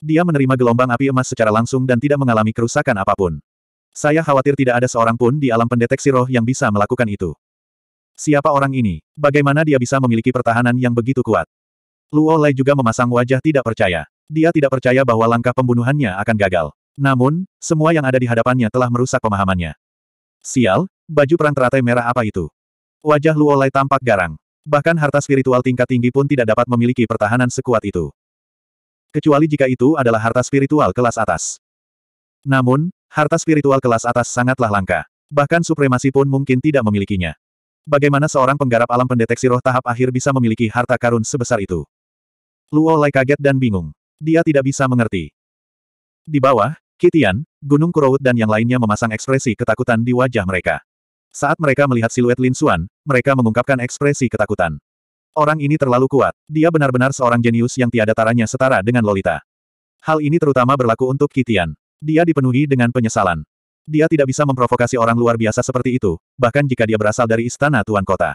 A: Dia menerima gelombang api emas secara langsung dan tidak mengalami kerusakan apapun. Saya khawatir tidak ada seorang pun di alam pendeteksi roh yang bisa melakukan itu. Siapa orang ini? Bagaimana dia bisa memiliki pertahanan yang begitu kuat? Luo Lei juga memasang wajah tidak percaya. Dia tidak percaya bahwa langkah pembunuhannya akan gagal. Namun, semua yang ada di hadapannya telah merusak pemahamannya. Sial, baju perang teratai merah apa itu? Wajah Luo Lei tampak garang. Bahkan harta spiritual tingkat tinggi pun tidak dapat memiliki pertahanan sekuat itu. Kecuali jika itu adalah harta spiritual kelas atas. Namun, harta spiritual kelas atas sangatlah langka. Bahkan supremasi pun mungkin tidak memilikinya. Bagaimana seorang penggarap alam pendeteksi roh tahap akhir bisa memiliki harta karun sebesar itu? Luo Lai kaget dan bingung. Dia tidak bisa mengerti. Di bawah, Kitian, Gunung Kurout dan yang lainnya memasang ekspresi ketakutan di wajah mereka. Saat mereka melihat siluet Lin Xuan, mereka mengungkapkan ekspresi ketakutan. Orang ini terlalu kuat. Dia benar-benar seorang jenius yang tiada taranya setara dengan Lolita. Hal ini terutama berlaku untuk Kitian. Dia dipenuhi dengan penyesalan. Dia tidak bisa memprovokasi orang luar biasa seperti itu, bahkan jika dia berasal dari istana tuan kota.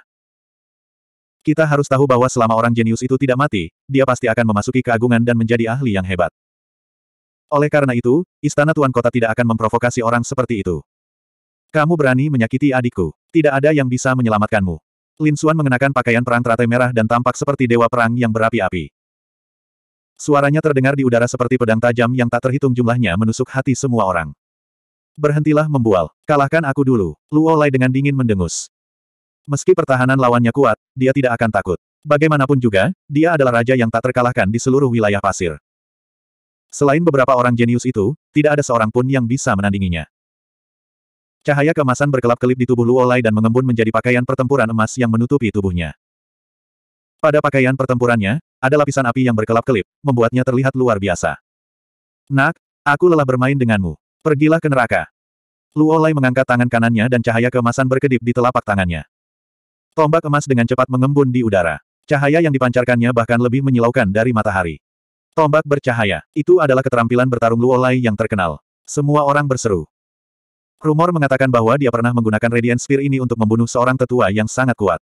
A: Kita harus tahu bahwa selama orang jenius itu tidak mati, dia pasti akan memasuki keagungan dan menjadi ahli yang hebat. Oleh karena itu, istana tuan kota tidak akan memprovokasi orang seperti itu. Kamu berani menyakiti adikku. Tidak ada yang bisa menyelamatkanmu. Lin Xuan mengenakan pakaian perang teratai merah dan tampak seperti dewa perang yang berapi-api. Suaranya terdengar di udara seperti pedang tajam yang tak terhitung jumlahnya menusuk hati semua orang. Berhentilah membual. Kalahkan aku dulu. Luo Lai dengan dingin mendengus. Meski pertahanan lawannya kuat, dia tidak akan takut. Bagaimanapun juga, dia adalah raja yang tak terkalahkan di seluruh wilayah pasir. Selain beberapa orang jenius itu, tidak ada seorang pun yang bisa menandinginya. Cahaya kemasan berkelap-kelip di tubuh Luolai dan mengembun menjadi pakaian pertempuran emas yang menutupi tubuhnya. Pada pakaian pertempurannya, ada lapisan api yang berkelap-kelip, membuatnya terlihat luar biasa. Nak, aku lelah bermain denganmu. Pergilah ke neraka. Luolai mengangkat tangan kanannya dan cahaya keemasan berkedip di telapak tangannya. Tombak emas dengan cepat mengembun di udara. Cahaya yang dipancarkannya bahkan lebih menyilaukan dari matahari. Tombak bercahaya, itu adalah keterampilan bertarung Luolai yang terkenal. Semua orang berseru. Rumor mengatakan bahwa dia pernah menggunakan Radiant Spear ini untuk membunuh seorang tetua yang sangat kuat.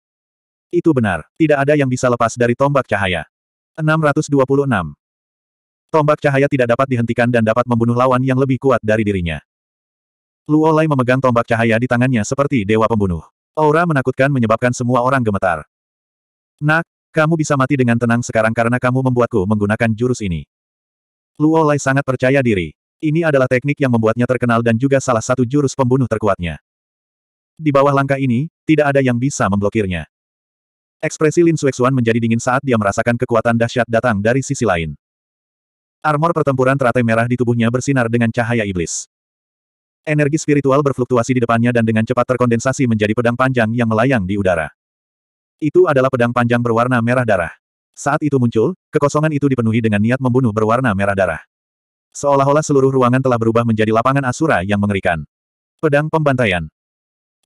A: Itu benar, tidak ada yang bisa lepas dari tombak cahaya. 626. Tombak cahaya tidak dapat dihentikan dan dapat membunuh lawan yang lebih kuat dari dirinya. Luolai memegang tombak cahaya di tangannya seperti dewa pembunuh. Aura menakutkan menyebabkan semua orang gemetar. Nak, kamu bisa mati dengan tenang sekarang karena kamu membuatku menggunakan jurus ini. Luolai sangat percaya diri. Ini adalah teknik yang membuatnya terkenal dan juga salah satu jurus pembunuh terkuatnya. Di bawah langkah ini, tidak ada yang bisa memblokirnya. Ekspresi Lin Xuexuan menjadi dingin saat dia merasakan kekuatan dahsyat datang dari sisi lain. Armor pertempuran teratai merah di tubuhnya bersinar dengan cahaya iblis. Energi spiritual berfluktuasi di depannya dan dengan cepat terkondensasi menjadi pedang panjang yang melayang di udara. Itu adalah pedang panjang berwarna merah darah. Saat itu muncul, kekosongan itu dipenuhi dengan niat membunuh berwarna merah darah. Seolah-olah seluruh ruangan telah berubah menjadi lapangan asura yang mengerikan. Pedang pembantaian.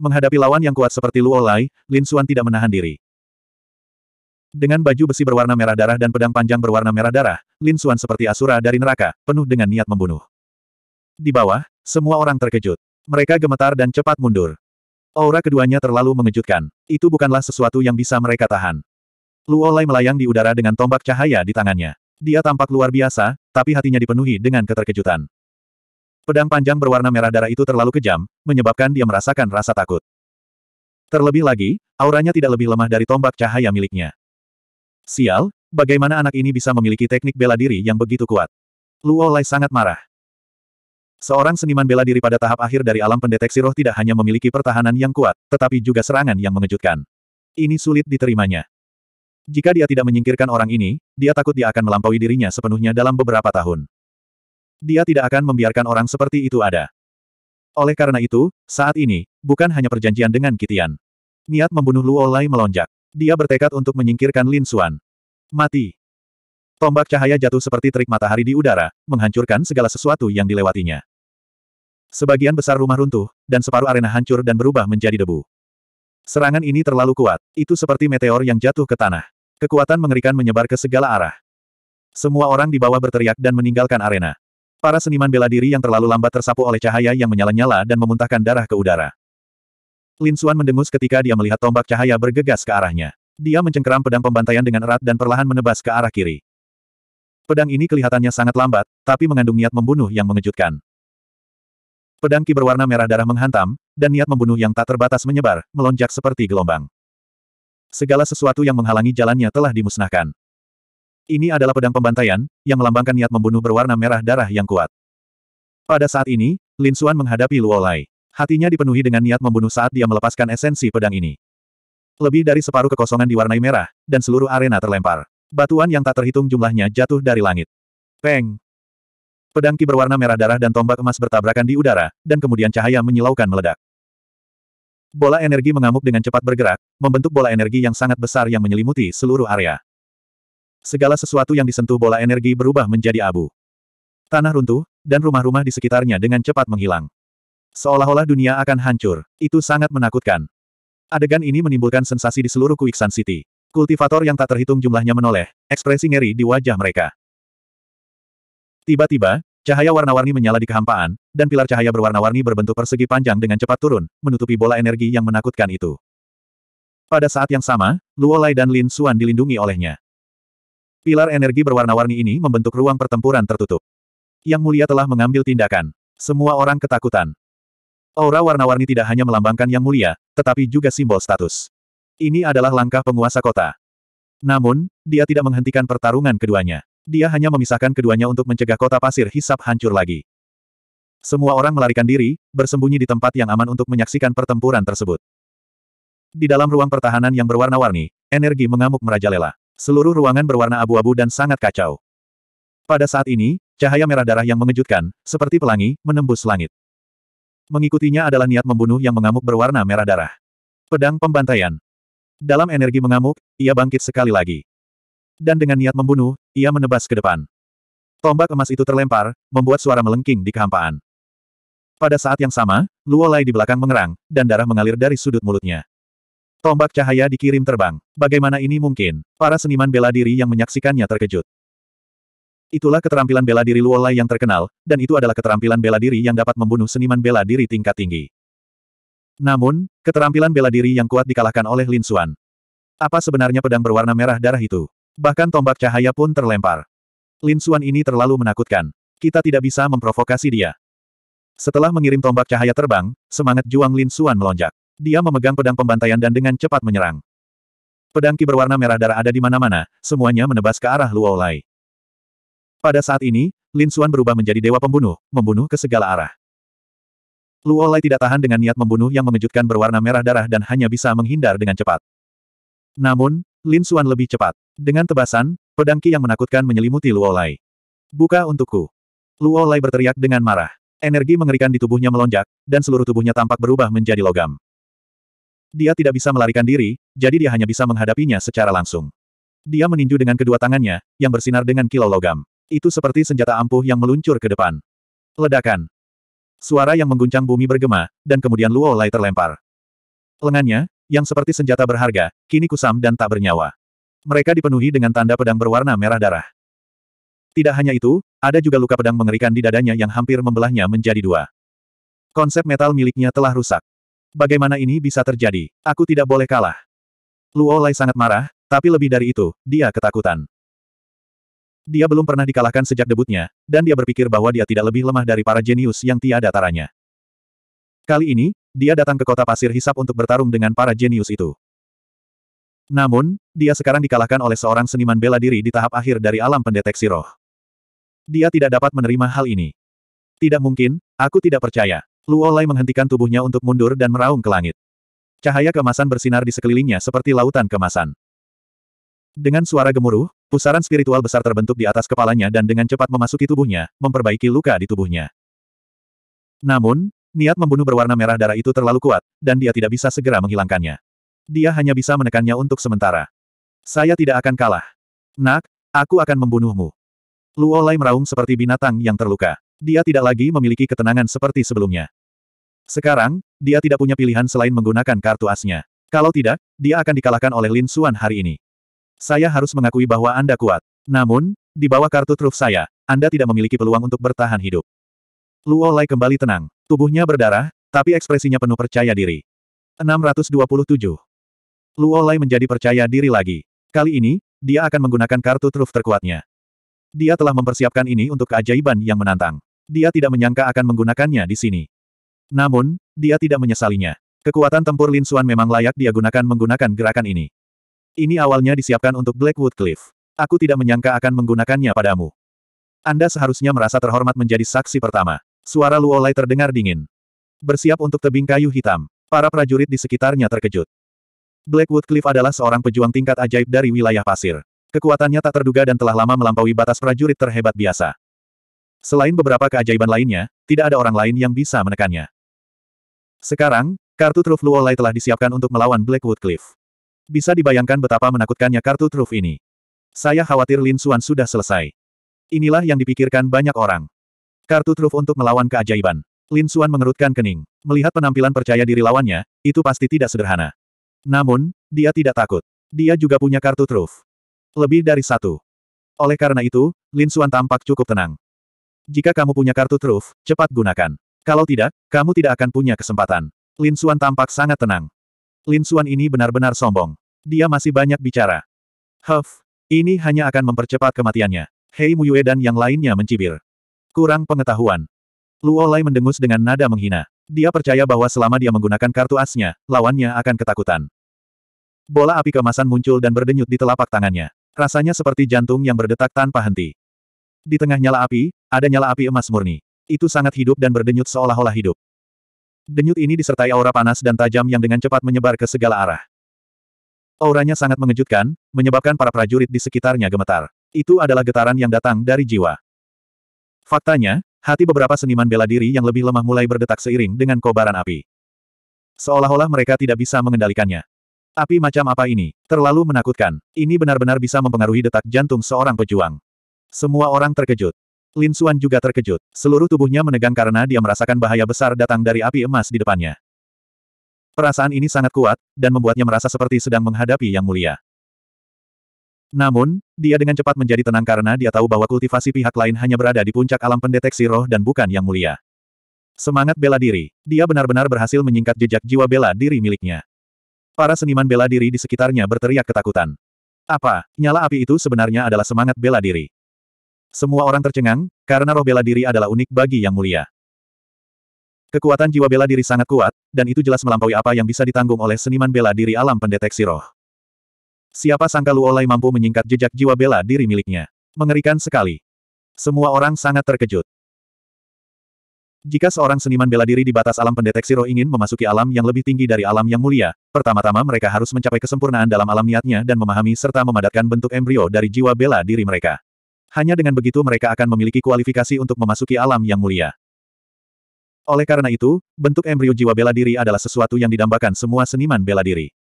A: Menghadapi lawan yang kuat seperti Luo Lai, Lin Xuan tidak menahan diri. Dengan baju besi berwarna merah darah dan pedang panjang berwarna merah darah, Lin Xuan seperti asura dari neraka, penuh dengan niat membunuh. Di bawah, semua orang terkejut. Mereka gemetar dan cepat mundur. Aura keduanya terlalu mengejutkan. Itu bukanlah sesuatu yang bisa mereka tahan. Luo Lai melayang di udara dengan tombak cahaya di tangannya. Dia tampak luar biasa, tapi hatinya dipenuhi dengan keterkejutan. Pedang panjang berwarna merah darah itu terlalu kejam, menyebabkan dia merasakan rasa takut. Terlebih lagi, auranya tidak lebih lemah dari tombak cahaya miliknya. Sial, bagaimana anak ini bisa memiliki teknik bela diri yang begitu kuat? Luo Lai sangat marah. Seorang seniman bela diri pada tahap akhir dari alam pendeteksi roh tidak hanya memiliki pertahanan yang kuat, tetapi juga serangan yang mengejutkan. Ini sulit diterimanya. Jika dia tidak menyingkirkan orang ini, dia takut dia akan melampaui dirinya sepenuhnya dalam beberapa tahun. Dia tidak akan membiarkan orang seperti itu ada. Oleh karena itu, saat ini, bukan hanya perjanjian dengan Kitian. Niat membunuh Luo Lai melonjak. Dia bertekad untuk menyingkirkan Lin Xuan. Mati. Tombak cahaya jatuh seperti terik matahari di udara, menghancurkan segala sesuatu yang dilewatinya. Sebagian besar rumah runtuh, dan separuh arena hancur dan berubah menjadi debu. Serangan ini terlalu kuat, itu seperti meteor yang jatuh ke tanah. Kekuatan mengerikan menyebar ke segala arah. Semua orang di bawah berteriak dan meninggalkan arena. Para seniman bela diri yang terlalu lambat tersapu oleh cahaya yang menyala-nyala dan memuntahkan darah ke udara. Lin Suan mendengus ketika dia melihat tombak cahaya bergegas ke arahnya. Dia mencengkeram pedang pembantaian dengan erat dan perlahan menebas ke arah kiri. Pedang ini kelihatannya sangat lambat, tapi mengandung niat membunuh yang mengejutkan. Pedang ki berwarna merah darah menghantam, dan niat membunuh yang tak terbatas menyebar, melonjak seperti gelombang. Segala sesuatu yang menghalangi jalannya telah dimusnahkan. Ini adalah pedang pembantaian, yang melambangkan niat membunuh berwarna merah darah yang kuat. Pada saat ini, Lin Suan menghadapi Luo Lai. Hatinya dipenuhi dengan niat membunuh saat dia melepaskan esensi pedang ini. Lebih dari separuh kekosongan diwarnai merah, dan seluruh arena terlempar. Batuan yang tak terhitung jumlahnya jatuh dari langit. Peng! Pedang ki berwarna merah darah dan tombak emas bertabrakan di udara, dan kemudian cahaya menyilaukan meledak. Bola energi mengamuk dengan cepat bergerak, membentuk bola energi yang sangat besar yang menyelimuti seluruh area. Segala sesuatu yang disentuh bola energi berubah menjadi abu. Tanah runtuh, dan rumah-rumah di sekitarnya dengan cepat menghilang. Seolah-olah dunia akan hancur. Itu sangat menakutkan. Adegan ini menimbulkan sensasi di seluruh Kuiksan City. Kultivator yang tak terhitung jumlahnya menoleh, ekspresi ngeri di wajah mereka. Tiba-tiba, cahaya warna-warni menyala di kehampaan, dan pilar cahaya berwarna-warni berbentuk persegi panjang dengan cepat turun, menutupi bola energi yang menakutkan itu. Pada saat yang sama, Luo Lai dan Lin Suan dilindungi olehnya. Pilar energi berwarna-warni ini membentuk ruang pertempuran tertutup. Yang mulia telah mengambil tindakan. Semua orang ketakutan. Aura warna-warni tidak hanya melambangkan yang mulia, tetapi juga simbol status. Ini adalah langkah penguasa kota. Namun, dia tidak menghentikan pertarungan keduanya. Dia hanya memisahkan keduanya untuk mencegah kota pasir hisap hancur lagi. Semua orang melarikan diri, bersembunyi di tempat yang aman untuk menyaksikan pertempuran tersebut. Di dalam ruang pertahanan yang berwarna-warni, energi mengamuk merajalela. Seluruh ruangan berwarna abu-abu dan sangat kacau. Pada saat ini, cahaya merah darah yang mengejutkan, seperti pelangi, menembus langit. Mengikutinya adalah niat membunuh yang mengamuk berwarna merah darah. Pedang pembantaian. Dalam energi mengamuk, ia bangkit sekali lagi. Dan dengan niat membunuh, ia menebas ke depan. Tombak emas itu terlempar, membuat suara melengking di kehampaan. Pada saat yang sama, Luo Lai di belakang mengerang, dan darah mengalir dari sudut mulutnya. Tombak cahaya dikirim terbang. Bagaimana ini mungkin? Para seniman bela diri yang menyaksikannya terkejut. Itulah keterampilan bela diri Luolai yang terkenal, dan itu adalah keterampilan bela diri yang dapat membunuh seniman bela diri tingkat tinggi. Namun, keterampilan bela diri yang kuat dikalahkan oleh Lin Xuan. Apa sebenarnya pedang berwarna merah darah itu? Bahkan tombak cahaya pun terlempar. Lin Xuan ini terlalu menakutkan. Kita tidak bisa memprovokasi dia. Setelah mengirim tombak cahaya terbang, semangat juang Lin Xuan melonjak. Dia memegang pedang pembantaian dan dengan cepat menyerang. Pedang ki berwarna merah darah ada di mana-mana, semuanya menebas ke arah Luo Lai. Pada saat ini, Lin Xuan berubah menjadi dewa pembunuh, membunuh ke segala arah. Luo Lai tidak tahan dengan niat membunuh yang mengejutkan berwarna merah darah dan hanya bisa menghindar dengan cepat. Namun, Lin Xuan lebih cepat. Dengan tebasan, pedang Qi yang menakutkan menyelimuti Luo Lai. Buka untukku. Luo Lai berteriak dengan marah. Energi mengerikan di tubuhnya melonjak, dan seluruh tubuhnya tampak berubah menjadi logam. Dia tidak bisa melarikan diri, jadi dia hanya bisa menghadapinya secara langsung. Dia meninju dengan kedua tangannya, yang bersinar dengan kilau logam. Itu seperti senjata ampuh yang meluncur ke depan. Ledakan. Suara yang mengguncang bumi bergema, dan kemudian Luo Lai terlempar. Lengannya, yang seperti senjata berharga, kini kusam dan tak bernyawa. Mereka dipenuhi dengan tanda pedang berwarna merah darah. Tidak hanya itu, ada juga luka pedang mengerikan di dadanya yang hampir membelahnya menjadi dua. Konsep metal miliknya telah rusak. Bagaimana ini bisa terjadi? Aku tidak boleh kalah. Luo Lai sangat marah, tapi lebih dari itu, dia ketakutan. Dia belum pernah dikalahkan sejak debutnya, dan dia berpikir bahwa dia tidak lebih lemah dari para jenius yang tiada taranya. Kali ini, dia datang ke kota pasir hisap untuk bertarung dengan para jenius itu. Namun, dia sekarang dikalahkan oleh seorang seniman bela diri di tahap akhir dari alam pendeteksi roh. Dia tidak dapat menerima hal ini. Tidak mungkin, aku tidak percaya. Luo Luolai menghentikan tubuhnya untuk mundur dan meraung ke langit. Cahaya kemasan bersinar di sekelilingnya seperti lautan kemasan. Dengan suara gemuruh, pusaran spiritual besar terbentuk di atas kepalanya dan dengan cepat memasuki tubuhnya, memperbaiki luka di tubuhnya. Namun, niat membunuh berwarna merah darah itu terlalu kuat, dan dia tidak bisa segera menghilangkannya. Dia hanya bisa menekannya untuk sementara. Saya tidak akan kalah. Nak, aku akan membunuhmu. Luolai meraung seperti binatang yang terluka. Dia tidak lagi memiliki ketenangan seperti sebelumnya. Sekarang, dia tidak punya pilihan selain menggunakan kartu asnya. Kalau tidak, dia akan dikalahkan oleh Lin Xuan hari ini. Saya harus mengakui bahwa Anda kuat. Namun, di bawah kartu truf saya, Anda tidak memiliki peluang untuk bertahan hidup. Luo Lai kembali tenang. Tubuhnya berdarah, tapi ekspresinya penuh percaya diri. 627. Luo Lai menjadi percaya diri lagi. Kali ini, dia akan menggunakan kartu truf terkuatnya. Dia telah mempersiapkan ini untuk keajaiban yang menantang. Dia tidak menyangka akan menggunakannya di sini. Namun, dia tidak menyesalinya. Kekuatan tempur Lin Xuan memang layak dia gunakan menggunakan gerakan ini. Ini awalnya disiapkan untuk Blackwood Cliff. Aku tidak menyangka akan menggunakannya padamu. Anda seharusnya merasa terhormat menjadi saksi pertama. Suara Luolai terdengar dingin. Bersiap untuk tebing kayu hitam, para prajurit di sekitarnya terkejut. Blackwood Cliff adalah seorang pejuang tingkat ajaib dari wilayah pasir. Kekuatannya tak terduga dan telah lama melampaui batas prajurit terhebat biasa. Selain beberapa keajaiban lainnya, tidak ada orang lain yang bisa menekannya. Sekarang, kartu truf Luolai telah disiapkan untuk melawan Blackwood Cliff. Bisa dibayangkan betapa menakutkannya kartu truf ini. Saya khawatir Lin Xuan sudah selesai. Inilah yang dipikirkan banyak orang. Kartu truf untuk melawan keajaiban. Lin Xuan mengerutkan kening. Melihat penampilan percaya diri lawannya, itu pasti tidak sederhana. Namun, dia tidak takut. Dia juga punya kartu truf. Lebih dari satu. Oleh karena itu, Lin Xuan tampak cukup tenang. Jika kamu punya kartu truf, cepat gunakan. Kalau tidak, kamu tidak akan punya kesempatan. Lin Xuan tampak sangat tenang. Lin Suan ini benar-benar sombong. Dia masih banyak bicara. Huff, ini hanya akan mempercepat kematiannya. Hei Muyue dan yang lainnya mencibir. Kurang pengetahuan. Luo Lai mendengus dengan nada menghina. Dia percaya bahwa selama dia menggunakan kartu asnya, lawannya akan ketakutan. Bola api kemasan muncul dan berdenyut di telapak tangannya. Rasanya seperti jantung yang berdetak tanpa henti. Di tengah nyala api, ada nyala api emas murni. Itu sangat hidup dan berdenyut seolah-olah hidup. Denyut ini disertai aura panas dan tajam yang dengan cepat menyebar ke segala arah. Auranya sangat mengejutkan, menyebabkan para prajurit di sekitarnya gemetar. Itu adalah getaran yang datang dari jiwa. Faktanya, hati beberapa seniman bela diri yang lebih lemah mulai berdetak seiring dengan kobaran api. Seolah-olah mereka tidak bisa mengendalikannya. Api macam apa ini? Terlalu menakutkan. Ini benar-benar bisa mempengaruhi detak jantung seorang pejuang. Semua orang terkejut. Lin Xuan juga terkejut. Seluruh tubuhnya menegang karena dia merasakan bahaya besar datang dari api emas di depannya. Perasaan ini sangat kuat, dan membuatnya merasa seperti sedang menghadapi Yang Mulia. Namun, dia dengan cepat menjadi tenang karena dia tahu bahwa kultivasi pihak lain hanya berada di puncak alam pendeteksi roh dan bukan Yang Mulia. Semangat bela diri, dia benar-benar berhasil menyingkat jejak jiwa bela diri miliknya. Para seniman bela diri di sekitarnya berteriak ketakutan. Apa, nyala api itu sebenarnya adalah semangat bela diri? Semua orang tercengang, karena roh bela diri adalah unik bagi Yang Mulia. Kekuatan jiwa bela diri sangat kuat, dan itu jelas melampaui apa yang bisa ditanggung oleh seniman bela diri alam pendeteksi roh. Siapa sangka Luo mampu menyingkat jejak jiwa bela diri miliknya. Mengerikan sekali. Semua orang sangat terkejut. Jika seorang seniman bela diri di batas alam pendeteksi roh ingin memasuki alam yang lebih tinggi dari alam yang mulia, pertama-tama mereka harus mencapai kesempurnaan dalam alam niatnya dan memahami serta memadatkan bentuk embrio dari jiwa bela diri mereka. Hanya dengan begitu mereka akan memiliki kualifikasi untuk memasuki alam yang mulia. Oleh karena itu, bentuk embrio jiwa bela diri adalah sesuatu yang didambakan semua seniman bela diri.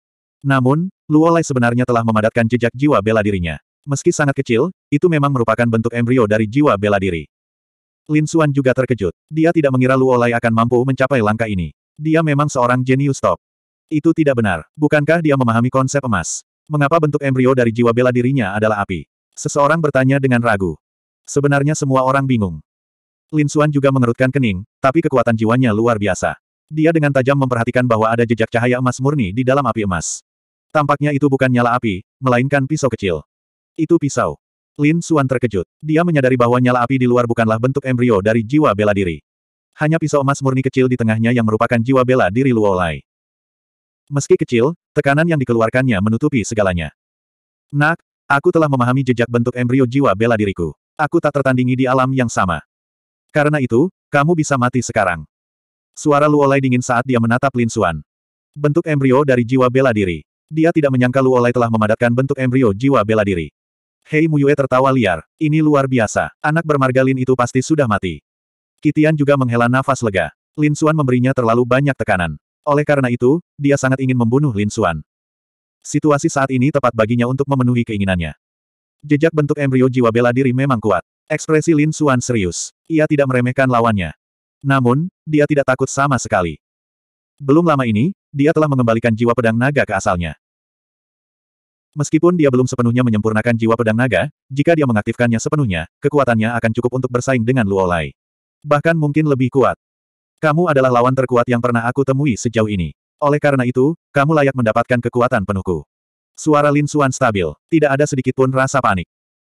A: Namun, Luolai sebenarnya telah memadatkan jejak jiwa bela dirinya. Meski sangat kecil, itu memang merupakan bentuk embrio dari jiwa bela diri. Lin Xuan juga terkejut. Dia tidak mengira Luolai akan mampu mencapai langkah ini. Dia memang seorang jenius top. Itu tidak benar. Bukankah dia memahami konsep emas? Mengapa bentuk embrio dari jiwa bela dirinya adalah api? Seseorang bertanya dengan ragu. Sebenarnya semua orang bingung. Lin Suan juga mengerutkan kening, tapi kekuatan jiwanya luar biasa. Dia dengan tajam memperhatikan bahwa ada jejak cahaya emas murni di dalam api emas. Tampaknya itu bukan nyala api, melainkan pisau kecil. Itu pisau. Lin Suan terkejut. Dia menyadari bahwa nyala api di luar bukanlah bentuk embrio dari jiwa bela diri. Hanya pisau emas murni kecil di tengahnya yang merupakan jiwa bela diri Luo Lai. Meski kecil, tekanan yang dikeluarkannya menutupi segalanya. Nak, Aku telah memahami jejak bentuk embrio jiwa bela diriku. Aku tak tertandingi di alam yang sama. Karena itu, kamu bisa mati sekarang. Suara Luolai dingin saat dia menatap Lin Xuan. Bentuk embrio dari jiwa bela diri. Dia tidak menyangka Luolai telah memadatkan bentuk embrio jiwa bela diri. Hei Muyue tertawa liar. Ini luar biasa. Anak bermarga Lin itu pasti sudah mati. Kitian juga menghela nafas lega. Lin Xuan memberinya terlalu banyak tekanan. Oleh karena itu, dia sangat ingin membunuh Lin Xuan. Situasi saat ini tepat baginya untuk memenuhi keinginannya. Jejak bentuk embrio jiwa bela diri memang kuat. Ekspresi Lin Suan serius. Ia tidak meremehkan lawannya. Namun, dia tidak takut sama sekali. Belum lama ini, dia telah mengembalikan jiwa pedang naga ke asalnya. Meskipun dia belum sepenuhnya menyempurnakan jiwa pedang naga, jika dia mengaktifkannya sepenuhnya, kekuatannya akan cukup untuk bersaing dengan Luo Luolai. Bahkan mungkin lebih kuat. Kamu adalah lawan terkuat yang pernah aku temui sejauh ini. Oleh karena itu, kamu layak mendapatkan kekuatan penuhku. Suara Lin Suan stabil, tidak ada sedikitpun rasa panik.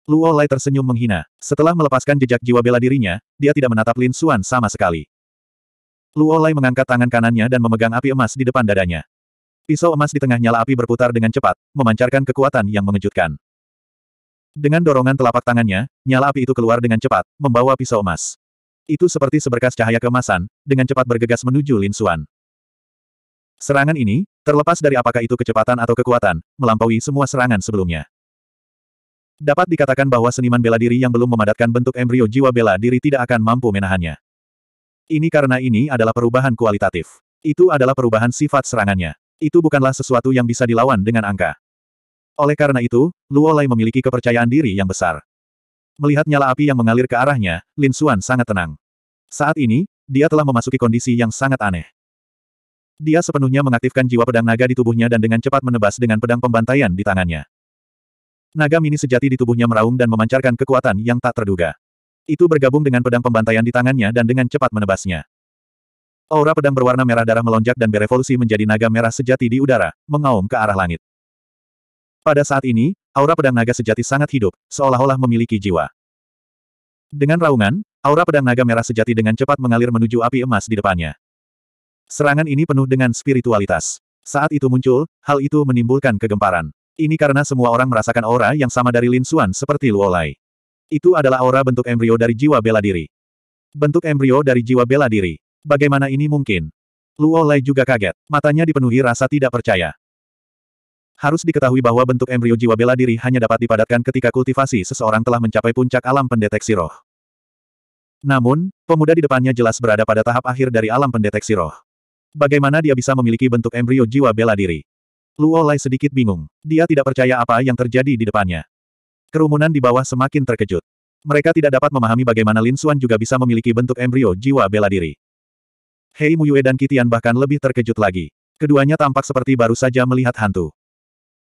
A: Luo Lai tersenyum menghina. Setelah melepaskan jejak jiwa bela dirinya, dia tidak menatap Lin Suan sama sekali. Luo Lai mengangkat tangan kanannya dan memegang api emas di depan dadanya. Pisau emas di tengah nyala api berputar dengan cepat, memancarkan kekuatan yang mengejutkan. Dengan dorongan telapak tangannya, nyala api itu keluar dengan cepat, membawa pisau emas. Itu seperti seberkas cahaya kemasan, dengan cepat bergegas menuju Lin Suan. Serangan ini, terlepas dari apakah itu kecepatan atau kekuatan, melampaui semua serangan sebelumnya. Dapat dikatakan bahwa seniman bela diri yang belum memadatkan bentuk embrio jiwa bela diri tidak akan mampu menahannya. Ini karena ini adalah perubahan kualitatif. Itu adalah perubahan sifat serangannya. Itu bukanlah sesuatu yang bisa dilawan dengan angka. Oleh karena itu, Luo Lai memiliki kepercayaan diri yang besar. Melihat nyala api yang mengalir ke arahnya, Lin Xuan sangat tenang. Saat ini, dia telah memasuki kondisi yang sangat aneh. Dia sepenuhnya mengaktifkan jiwa pedang naga di tubuhnya dan dengan cepat menebas dengan pedang pembantaian di tangannya. Naga mini sejati di tubuhnya meraung dan memancarkan kekuatan yang tak terduga. Itu bergabung dengan pedang pembantaian di tangannya dan dengan cepat menebasnya. Aura pedang berwarna merah darah melonjak dan berevolusi menjadi naga merah sejati di udara, mengaum ke arah langit. Pada saat ini, aura pedang naga sejati sangat hidup, seolah-olah memiliki jiwa. Dengan raungan, aura pedang naga merah sejati dengan cepat mengalir menuju api emas di depannya. Serangan ini penuh dengan spiritualitas. Saat itu muncul, hal itu menimbulkan kegemparan. Ini karena semua orang merasakan aura yang sama dari Lin Xuan seperti Luolai. Itu adalah aura bentuk embrio dari jiwa bela diri. Bentuk embrio dari jiwa bela diri. Bagaimana ini mungkin? Luolai juga kaget. Matanya dipenuhi rasa tidak percaya. Harus diketahui bahwa bentuk embrio jiwa bela diri hanya dapat dipadatkan ketika kultivasi seseorang telah mencapai puncak alam pendeteksi roh. Namun, pemuda di depannya jelas berada pada tahap akhir dari alam pendeteksi roh. Bagaimana dia bisa memiliki bentuk embrio jiwa bela diri? Luo Lai sedikit bingung. Dia tidak percaya apa yang terjadi di depannya. Kerumunan di bawah semakin terkejut. Mereka tidak dapat memahami bagaimana Lin Xuan juga bisa memiliki bentuk embrio jiwa bela diri. Hei Mu Yue dan Kitian bahkan lebih terkejut lagi. Keduanya tampak seperti baru saja melihat hantu.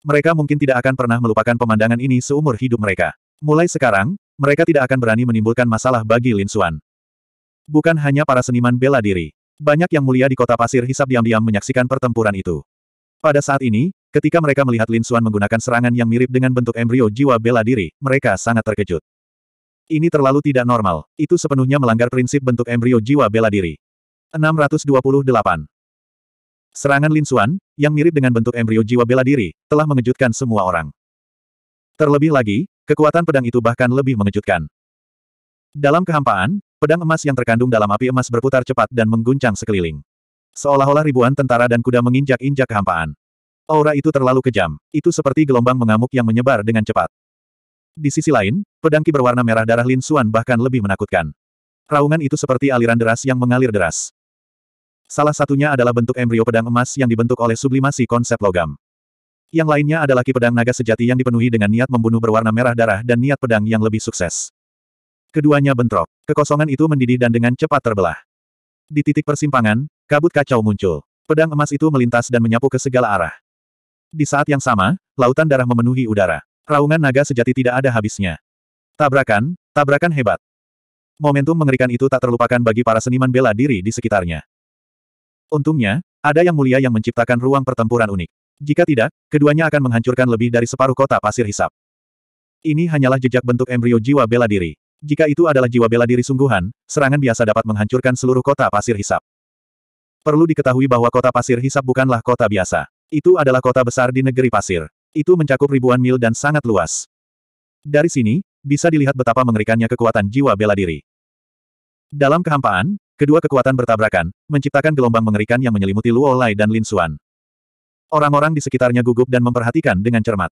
A: Mereka mungkin tidak akan pernah melupakan pemandangan ini seumur hidup mereka. Mulai sekarang, mereka tidak akan berani menimbulkan masalah bagi Lin Xuan. Bukan hanya para seniman bela diri. Banyak yang mulia di kota pasir hisap diam-diam menyaksikan pertempuran itu. Pada saat ini, ketika mereka melihat Lin Xuan menggunakan serangan yang mirip dengan bentuk embrio jiwa bela diri, mereka sangat terkejut. Ini terlalu tidak normal, itu sepenuhnya melanggar prinsip bentuk embrio jiwa bela diri. 628. Serangan Lin Xuan, yang mirip dengan bentuk embrio jiwa bela diri, telah mengejutkan semua orang. Terlebih lagi, kekuatan pedang itu bahkan lebih mengejutkan. Dalam kehampaan, Pedang emas yang terkandung dalam api emas berputar cepat dan mengguncang sekeliling. Seolah-olah ribuan tentara dan kuda menginjak-injak kehampaan. Aura itu terlalu kejam. Itu seperti gelombang mengamuk yang menyebar dengan cepat. Di sisi lain, pedangki berwarna merah darah Lin Xuan bahkan lebih menakutkan. Raungan itu seperti aliran deras yang mengalir deras. Salah satunya adalah bentuk embrio pedang emas yang dibentuk oleh sublimasi konsep logam. Yang lainnya adalah ki pedang naga sejati yang dipenuhi dengan niat membunuh berwarna merah darah dan niat pedang yang lebih sukses. Keduanya bentrok. Kekosongan itu mendidih dan dengan cepat terbelah. Di titik persimpangan, kabut kacau muncul. Pedang emas itu melintas dan menyapu ke segala arah. Di saat yang sama, lautan darah memenuhi udara. Raungan naga sejati tidak ada habisnya. Tabrakan, tabrakan hebat. Momentum mengerikan itu tak terlupakan bagi para seniman bela diri di sekitarnya. Untungnya, ada yang mulia yang menciptakan ruang pertempuran unik. Jika tidak, keduanya akan menghancurkan lebih dari separuh kota pasir hisap. Ini hanyalah jejak bentuk embrio jiwa bela diri. Jika itu adalah jiwa bela diri sungguhan, serangan biasa dapat menghancurkan seluruh kota pasir hisap. Perlu diketahui bahwa kota pasir hisap bukanlah kota biasa. Itu adalah kota besar di negeri pasir. Itu mencakup ribuan mil dan sangat luas. Dari sini, bisa dilihat betapa mengerikannya kekuatan jiwa bela diri. Dalam kehampaan, kedua kekuatan bertabrakan, menciptakan gelombang mengerikan yang menyelimuti Luo Lai dan Lin Xuan. Orang-orang di sekitarnya gugup dan memperhatikan dengan cermat.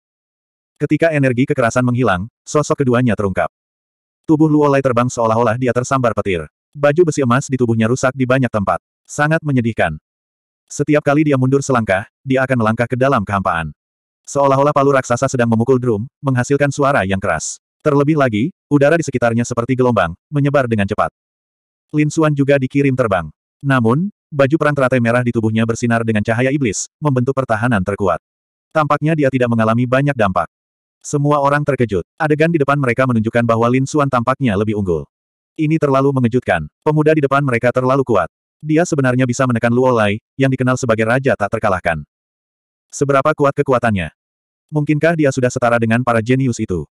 A: Ketika energi kekerasan menghilang, sosok keduanya terungkap. Tubuh Luolai terbang seolah-olah dia tersambar petir. Baju besi emas di tubuhnya rusak di banyak tempat. Sangat menyedihkan. Setiap kali dia mundur selangkah, dia akan melangkah ke dalam kehampaan. Seolah-olah palu raksasa sedang memukul drum, menghasilkan suara yang keras. Terlebih lagi, udara di sekitarnya seperti gelombang, menyebar dengan cepat. Lin Suan juga dikirim terbang. Namun, baju perang teratai merah di tubuhnya bersinar dengan cahaya iblis, membentuk pertahanan terkuat. Tampaknya dia tidak mengalami banyak dampak. Semua orang terkejut. Adegan di depan mereka menunjukkan bahwa Lin Xuan tampaknya lebih unggul. Ini terlalu mengejutkan. Pemuda di depan mereka terlalu kuat. Dia sebenarnya bisa menekan Luo Lai, yang dikenal sebagai raja tak terkalahkan. Seberapa kuat kekuatannya? Mungkinkah dia sudah setara dengan para jenius itu?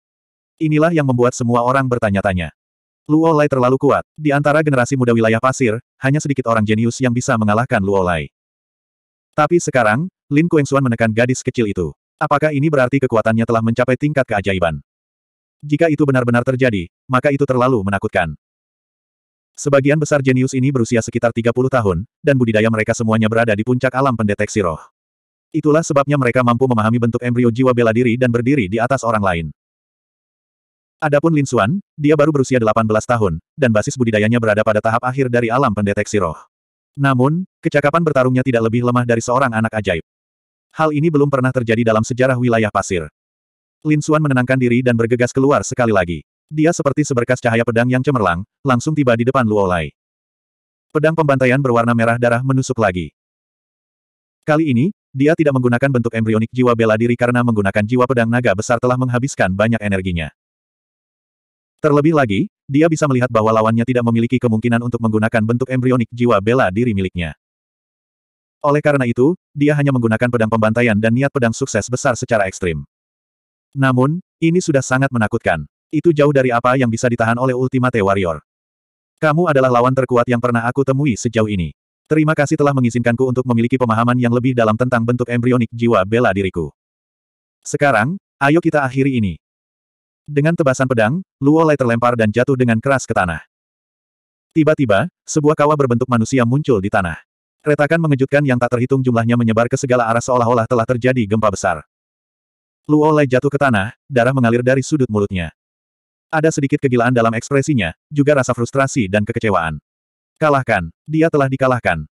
A: Inilah yang membuat semua orang bertanya-tanya. Luo Lai terlalu kuat. Di antara generasi muda wilayah pasir, hanya sedikit orang jenius yang bisa mengalahkan Luo Lai. Tapi sekarang, Lin Xuan menekan gadis kecil itu. Apakah ini berarti kekuatannya telah mencapai tingkat keajaiban? Jika itu benar-benar terjadi, maka itu terlalu menakutkan. Sebagian besar jenius ini berusia sekitar 30 tahun, dan budidaya mereka semuanya berada di puncak alam pendeteksi roh. Itulah sebabnya mereka mampu memahami bentuk embrio jiwa bela diri dan berdiri di atas orang lain. Adapun Lin Xuan, dia baru berusia 18 tahun, dan basis budidayanya berada pada tahap akhir dari alam pendeteksi roh. Namun, kecakapan bertarungnya tidak lebih lemah dari seorang anak ajaib. Hal ini belum pernah terjadi dalam sejarah wilayah pasir. Lin Xuan menenangkan diri dan bergegas keluar sekali lagi. Dia seperti seberkas cahaya pedang yang cemerlang, langsung tiba di depan Luo Lai. Pedang pembantaian berwarna merah darah menusuk lagi. Kali ini, dia tidak menggunakan bentuk embrionik jiwa bela diri karena menggunakan jiwa pedang naga besar telah menghabiskan banyak energinya. Terlebih lagi, dia bisa melihat bahwa lawannya tidak memiliki kemungkinan untuk menggunakan bentuk embrionik jiwa bela diri miliknya. Oleh karena itu, dia hanya menggunakan pedang pembantaian dan niat pedang sukses besar secara ekstrim. Namun, ini sudah sangat menakutkan. Itu jauh dari apa yang bisa ditahan oleh Ultimate Warrior. Kamu adalah lawan terkuat yang pernah aku temui sejauh ini. Terima kasih telah mengizinkanku untuk memiliki pemahaman yang lebih dalam tentang bentuk embrionik jiwa bela diriku. Sekarang, ayo kita akhiri ini. Dengan tebasan pedang, Luo Lai terlempar dan jatuh dengan keras ke tanah. Tiba-tiba, sebuah kawah berbentuk manusia muncul di tanah. Retakan mengejutkan yang tak terhitung jumlahnya menyebar ke segala arah seolah-olah telah terjadi gempa besar. Luo Lai jatuh ke tanah, darah mengalir dari sudut mulutnya. Ada sedikit kegilaan dalam ekspresinya, juga rasa frustrasi dan kekecewaan. Kalahkan. Dia telah dikalahkan.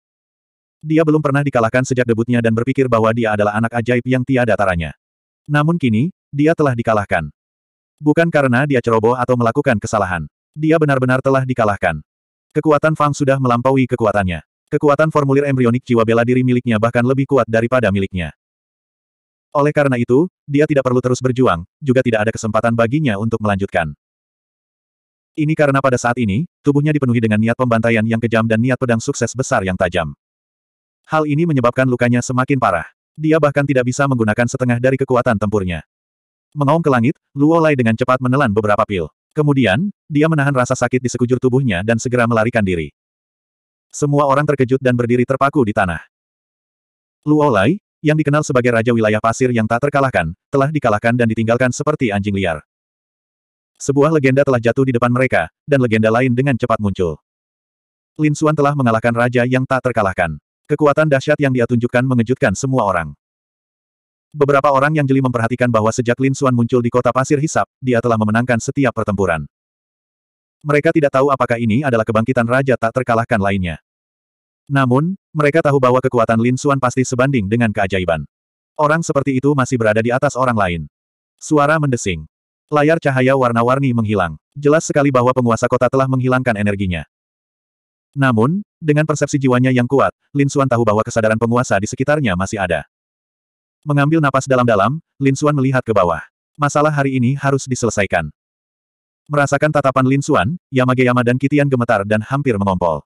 A: Dia belum pernah dikalahkan sejak debutnya dan berpikir bahwa dia adalah anak ajaib yang tiada taranya. Namun kini, dia telah dikalahkan. Bukan karena dia ceroboh atau melakukan kesalahan. Dia benar-benar telah dikalahkan. Kekuatan Fang sudah melampaui kekuatannya. Kekuatan formulir embrionik jiwa bela diri miliknya bahkan lebih kuat daripada miliknya. Oleh karena itu, dia tidak perlu terus berjuang, juga tidak ada kesempatan baginya untuk melanjutkan. Ini karena pada saat ini, tubuhnya dipenuhi dengan niat pembantaian yang kejam dan niat pedang sukses besar yang tajam. Hal ini menyebabkan lukanya semakin parah. Dia bahkan tidak bisa menggunakan setengah dari kekuatan tempurnya. Mengaum ke langit, Luo Lai dengan cepat menelan beberapa pil. Kemudian, dia menahan rasa sakit di sekujur tubuhnya dan segera melarikan diri. Semua orang terkejut dan berdiri terpaku di tanah. Luolai, yang dikenal sebagai Raja Wilayah Pasir yang tak terkalahkan, telah dikalahkan dan ditinggalkan seperti anjing liar. Sebuah legenda telah jatuh di depan mereka, dan legenda lain dengan cepat muncul. Lin Xuan telah mengalahkan Raja yang tak terkalahkan. Kekuatan dahsyat yang dia tunjukkan mengejutkan semua orang. Beberapa orang yang jeli memperhatikan bahwa sejak Lin Xuan muncul di kota pasir hisap, dia telah memenangkan setiap pertempuran. Mereka tidak tahu apakah ini adalah kebangkitan raja tak terkalahkan lainnya. Namun, mereka tahu bahwa kekuatan Lin Suan pasti sebanding dengan keajaiban. Orang seperti itu masih berada di atas orang lain. Suara mendesing. Layar cahaya warna-warni menghilang. Jelas sekali bahwa penguasa kota telah menghilangkan energinya. Namun, dengan persepsi jiwanya yang kuat, Lin Suan tahu bahwa kesadaran penguasa di sekitarnya masih ada. Mengambil napas dalam-dalam, Lin Suan melihat ke bawah. Masalah hari ini harus diselesaikan. Merasakan tatapan Lin Xuan, Yamageyama dan Kitian gemetar dan hampir mengompol.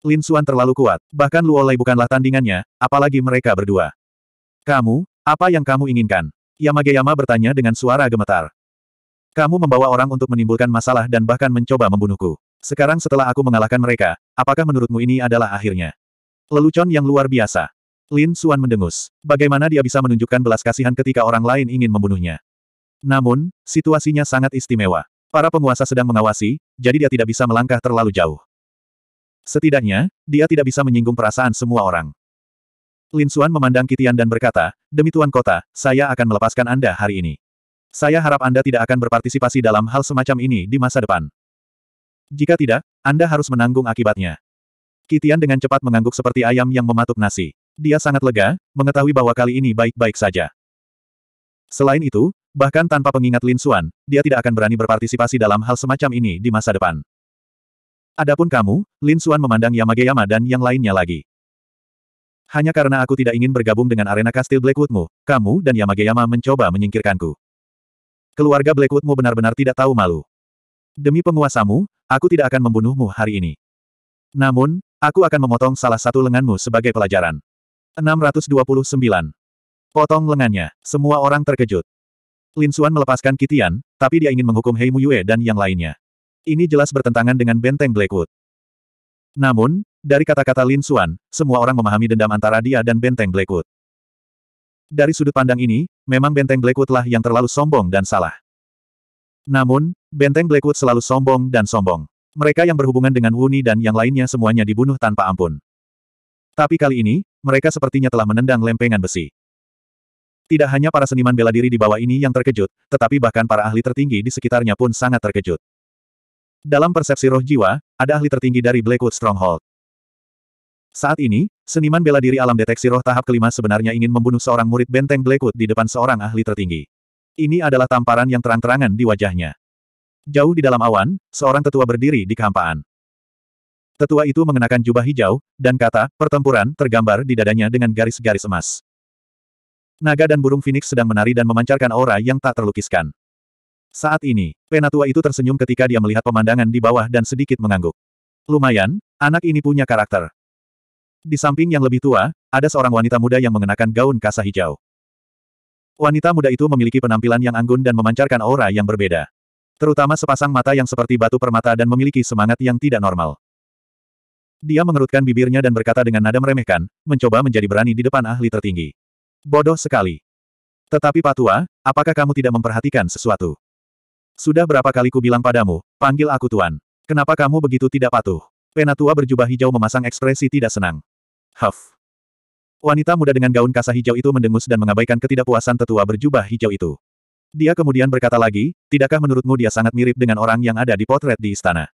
A: Lin Xuan terlalu kuat, bahkan Luo Lei bukanlah tandingannya, apalagi mereka berdua. Kamu, apa yang kamu inginkan? Yamageyama bertanya dengan suara gemetar. Kamu membawa orang untuk menimbulkan masalah dan bahkan mencoba membunuhku. Sekarang setelah aku mengalahkan mereka, apakah menurutmu ini adalah akhirnya? Lelucon yang luar biasa. Lin Xuan mendengus. Bagaimana dia bisa menunjukkan belas kasihan ketika orang lain ingin membunuhnya? Namun, situasinya sangat istimewa. Para penguasa sedang mengawasi, jadi dia tidak bisa melangkah terlalu jauh. Setidaknya, dia tidak bisa menyinggung perasaan semua orang. Lin Suan memandang Kitian dan berkata, Demi Tuan Kota, saya akan melepaskan Anda hari ini. Saya harap Anda tidak akan berpartisipasi dalam hal semacam ini di masa depan. Jika tidak, Anda harus menanggung akibatnya. Kitian dengan cepat mengangguk seperti ayam yang mematuk nasi. Dia sangat lega, mengetahui bahwa kali ini baik-baik saja. Selain itu, Bahkan tanpa pengingat Lin Xuan, dia tidak akan berani berpartisipasi dalam hal semacam ini di masa depan. Adapun kamu, Lin Xuan memandang Yamageyama dan yang lainnya lagi. Hanya karena aku tidak ingin bergabung dengan arena kastil Blackwoodmu, kamu dan Yamageyama mencoba menyingkirkanku. Keluarga Blackwoodmu benar-benar tidak tahu malu. Demi penguasamu, aku tidak akan membunuhmu hari ini. Namun, aku akan memotong salah satu lenganmu sebagai pelajaran. 629. Potong lengannya, semua orang terkejut. Lin Xuan melepaskan Kitian, tapi dia ingin menghukum Hei Muyue dan yang lainnya. Ini jelas bertentangan dengan benteng Blackwood. Namun, dari kata-kata Lin Xuan, semua orang memahami dendam antara dia dan benteng Blackwood. Dari sudut pandang ini, memang benteng Blackwood lah yang terlalu sombong dan salah. Namun, benteng Blackwood selalu sombong dan sombong. Mereka yang berhubungan dengan Wuni dan yang lainnya semuanya dibunuh tanpa ampun. Tapi kali ini, mereka sepertinya telah menendang lempengan besi. Tidak hanya para seniman bela diri di bawah ini yang terkejut, tetapi bahkan para ahli tertinggi di sekitarnya pun sangat terkejut. Dalam persepsi roh jiwa, ada ahli tertinggi dari Blackwood Stronghold. Saat ini, seniman bela diri alam deteksi roh tahap kelima sebenarnya ingin membunuh seorang murid benteng Blackwood di depan seorang ahli tertinggi. Ini adalah tamparan yang terang-terangan di wajahnya. Jauh di dalam awan, seorang tetua berdiri di kehampaan. Tetua itu mengenakan jubah hijau, dan kata, pertempuran, tergambar di dadanya dengan garis-garis emas naga dan burung Phoenix sedang menari dan memancarkan aura yang tak terlukiskan. Saat ini, penatua itu tersenyum ketika dia melihat pemandangan di bawah dan sedikit mengangguk. Lumayan, anak ini punya karakter. Di samping yang lebih tua, ada seorang wanita muda yang mengenakan gaun kasa hijau. Wanita muda itu memiliki penampilan yang anggun dan memancarkan aura yang berbeda. Terutama sepasang mata yang seperti batu permata dan memiliki semangat yang tidak normal. Dia mengerutkan bibirnya dan berkata dengan nada meremehkan, mencoba menjadi berani di depan ahli tertinggi. Bodoh sekali. Tetapi Patua, apakah kamu tidak memperhatikan sesuatu? Sudah berapa kali ku bilang padamu, panggil aku Tuan. Kenapa kamu begitu tidak patuh? Penatua berjubah hijau memasang ekspresi tidak senang. Huff. Wanita muda dengan gaun kasa hijau itu mendengus dan mengabaikan ketidakpuasan tetua berjubah hijau itu. Dia kemudian berkata lagi, tidakkah menurutmu dia sangat mirip dengan orang yang ada di potret di istana?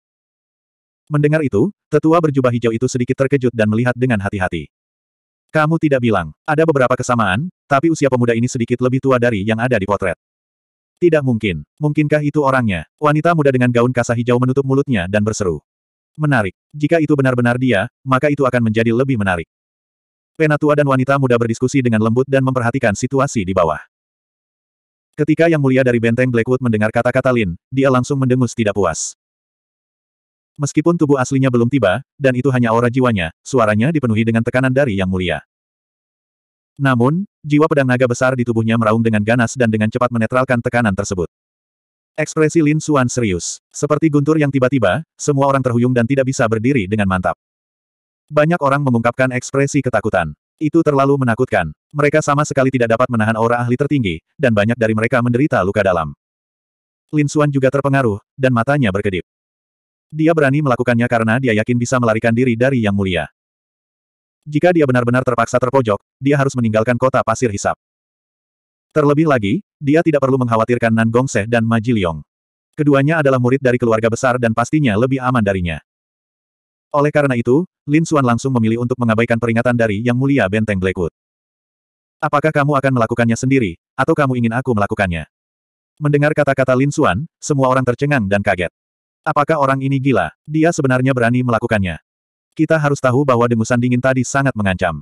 A: Mendengar itu, tetua berjubah hijau itu sedikit terkejut dan melihat dengan hati-hati. Kamu tidak bilang, ada beberapa kesamaan, tapi usia pemuda ini sedikit lebih tua dari yang ada di potret. Tidak mungkin. Mungkinkah itu orangnya? Wanita muda dengan gaun kasa hijau menutup mulutnya dan berseru. Menarik. Jika itu benar-benar dia, maka itu akan menjadi lebih menarik. Penatua dan wanita muda berdiskusi dengan lembut dan memperhatikan situasi di bawah. Ketika Yang Mulia dari Benteng Blackwood mendengar kata-kata Lin, dia langsung mendengus tidak puas. Meskipun tubuh aslinya belum tiba, dan itu hanya aura jiwanya, suaranya dipenuhi dengan tekanan dari Yang Mulia. Namun, jiwa pedang naga besar di tubuhnya meraung dengan ganas dan dengan cepat menetralkan tekanan tersebut. Ekspresi Lin Suan serius. Seperti guntur yang tiba-tiba, semua orang terhuyung dan tidak bisa berdiri dengan mantap. Banyak orang mengungkapkan ekspresi ketakutan. Itu terlalu menakutkan. Mereka sama sekali tidak dapat menahan aura ahli tertinggi, dan banyak dari mereka menderita luka dalam. Lin Suan juga terpengaruh, dan matanya berkedip. Dia berani melakukannya karena dia yakin bisa melarikan diri dari Yang Mulia. Jika dia benar-benar terpaksa terpojok, dia harus meninggalkan kota pasir hisap. Terlebih lagi, dia tidak perlu mengkhawatirkan Nan Seh dan Ma Jiliong. Keduanya adalah murid dari keluarga besar dan pastinya lebih aman darinya. Oleh karena itu, Lin Xuan langsung memilih untuk mengabaikan peringatan dari Yang Mulia Benteng Blackwood. Apakah kamu akan melakukannya sendiri, atau kamu ingin aku melakukannya? Mendengar kata-kata Lin Xuan, semua orang tercengang dan kaget. Apakah orang ini gila? Dia sebenarnya berani melakukannya. Kita harus tahu bahwa dengusan dingin tadi sangat mengancam.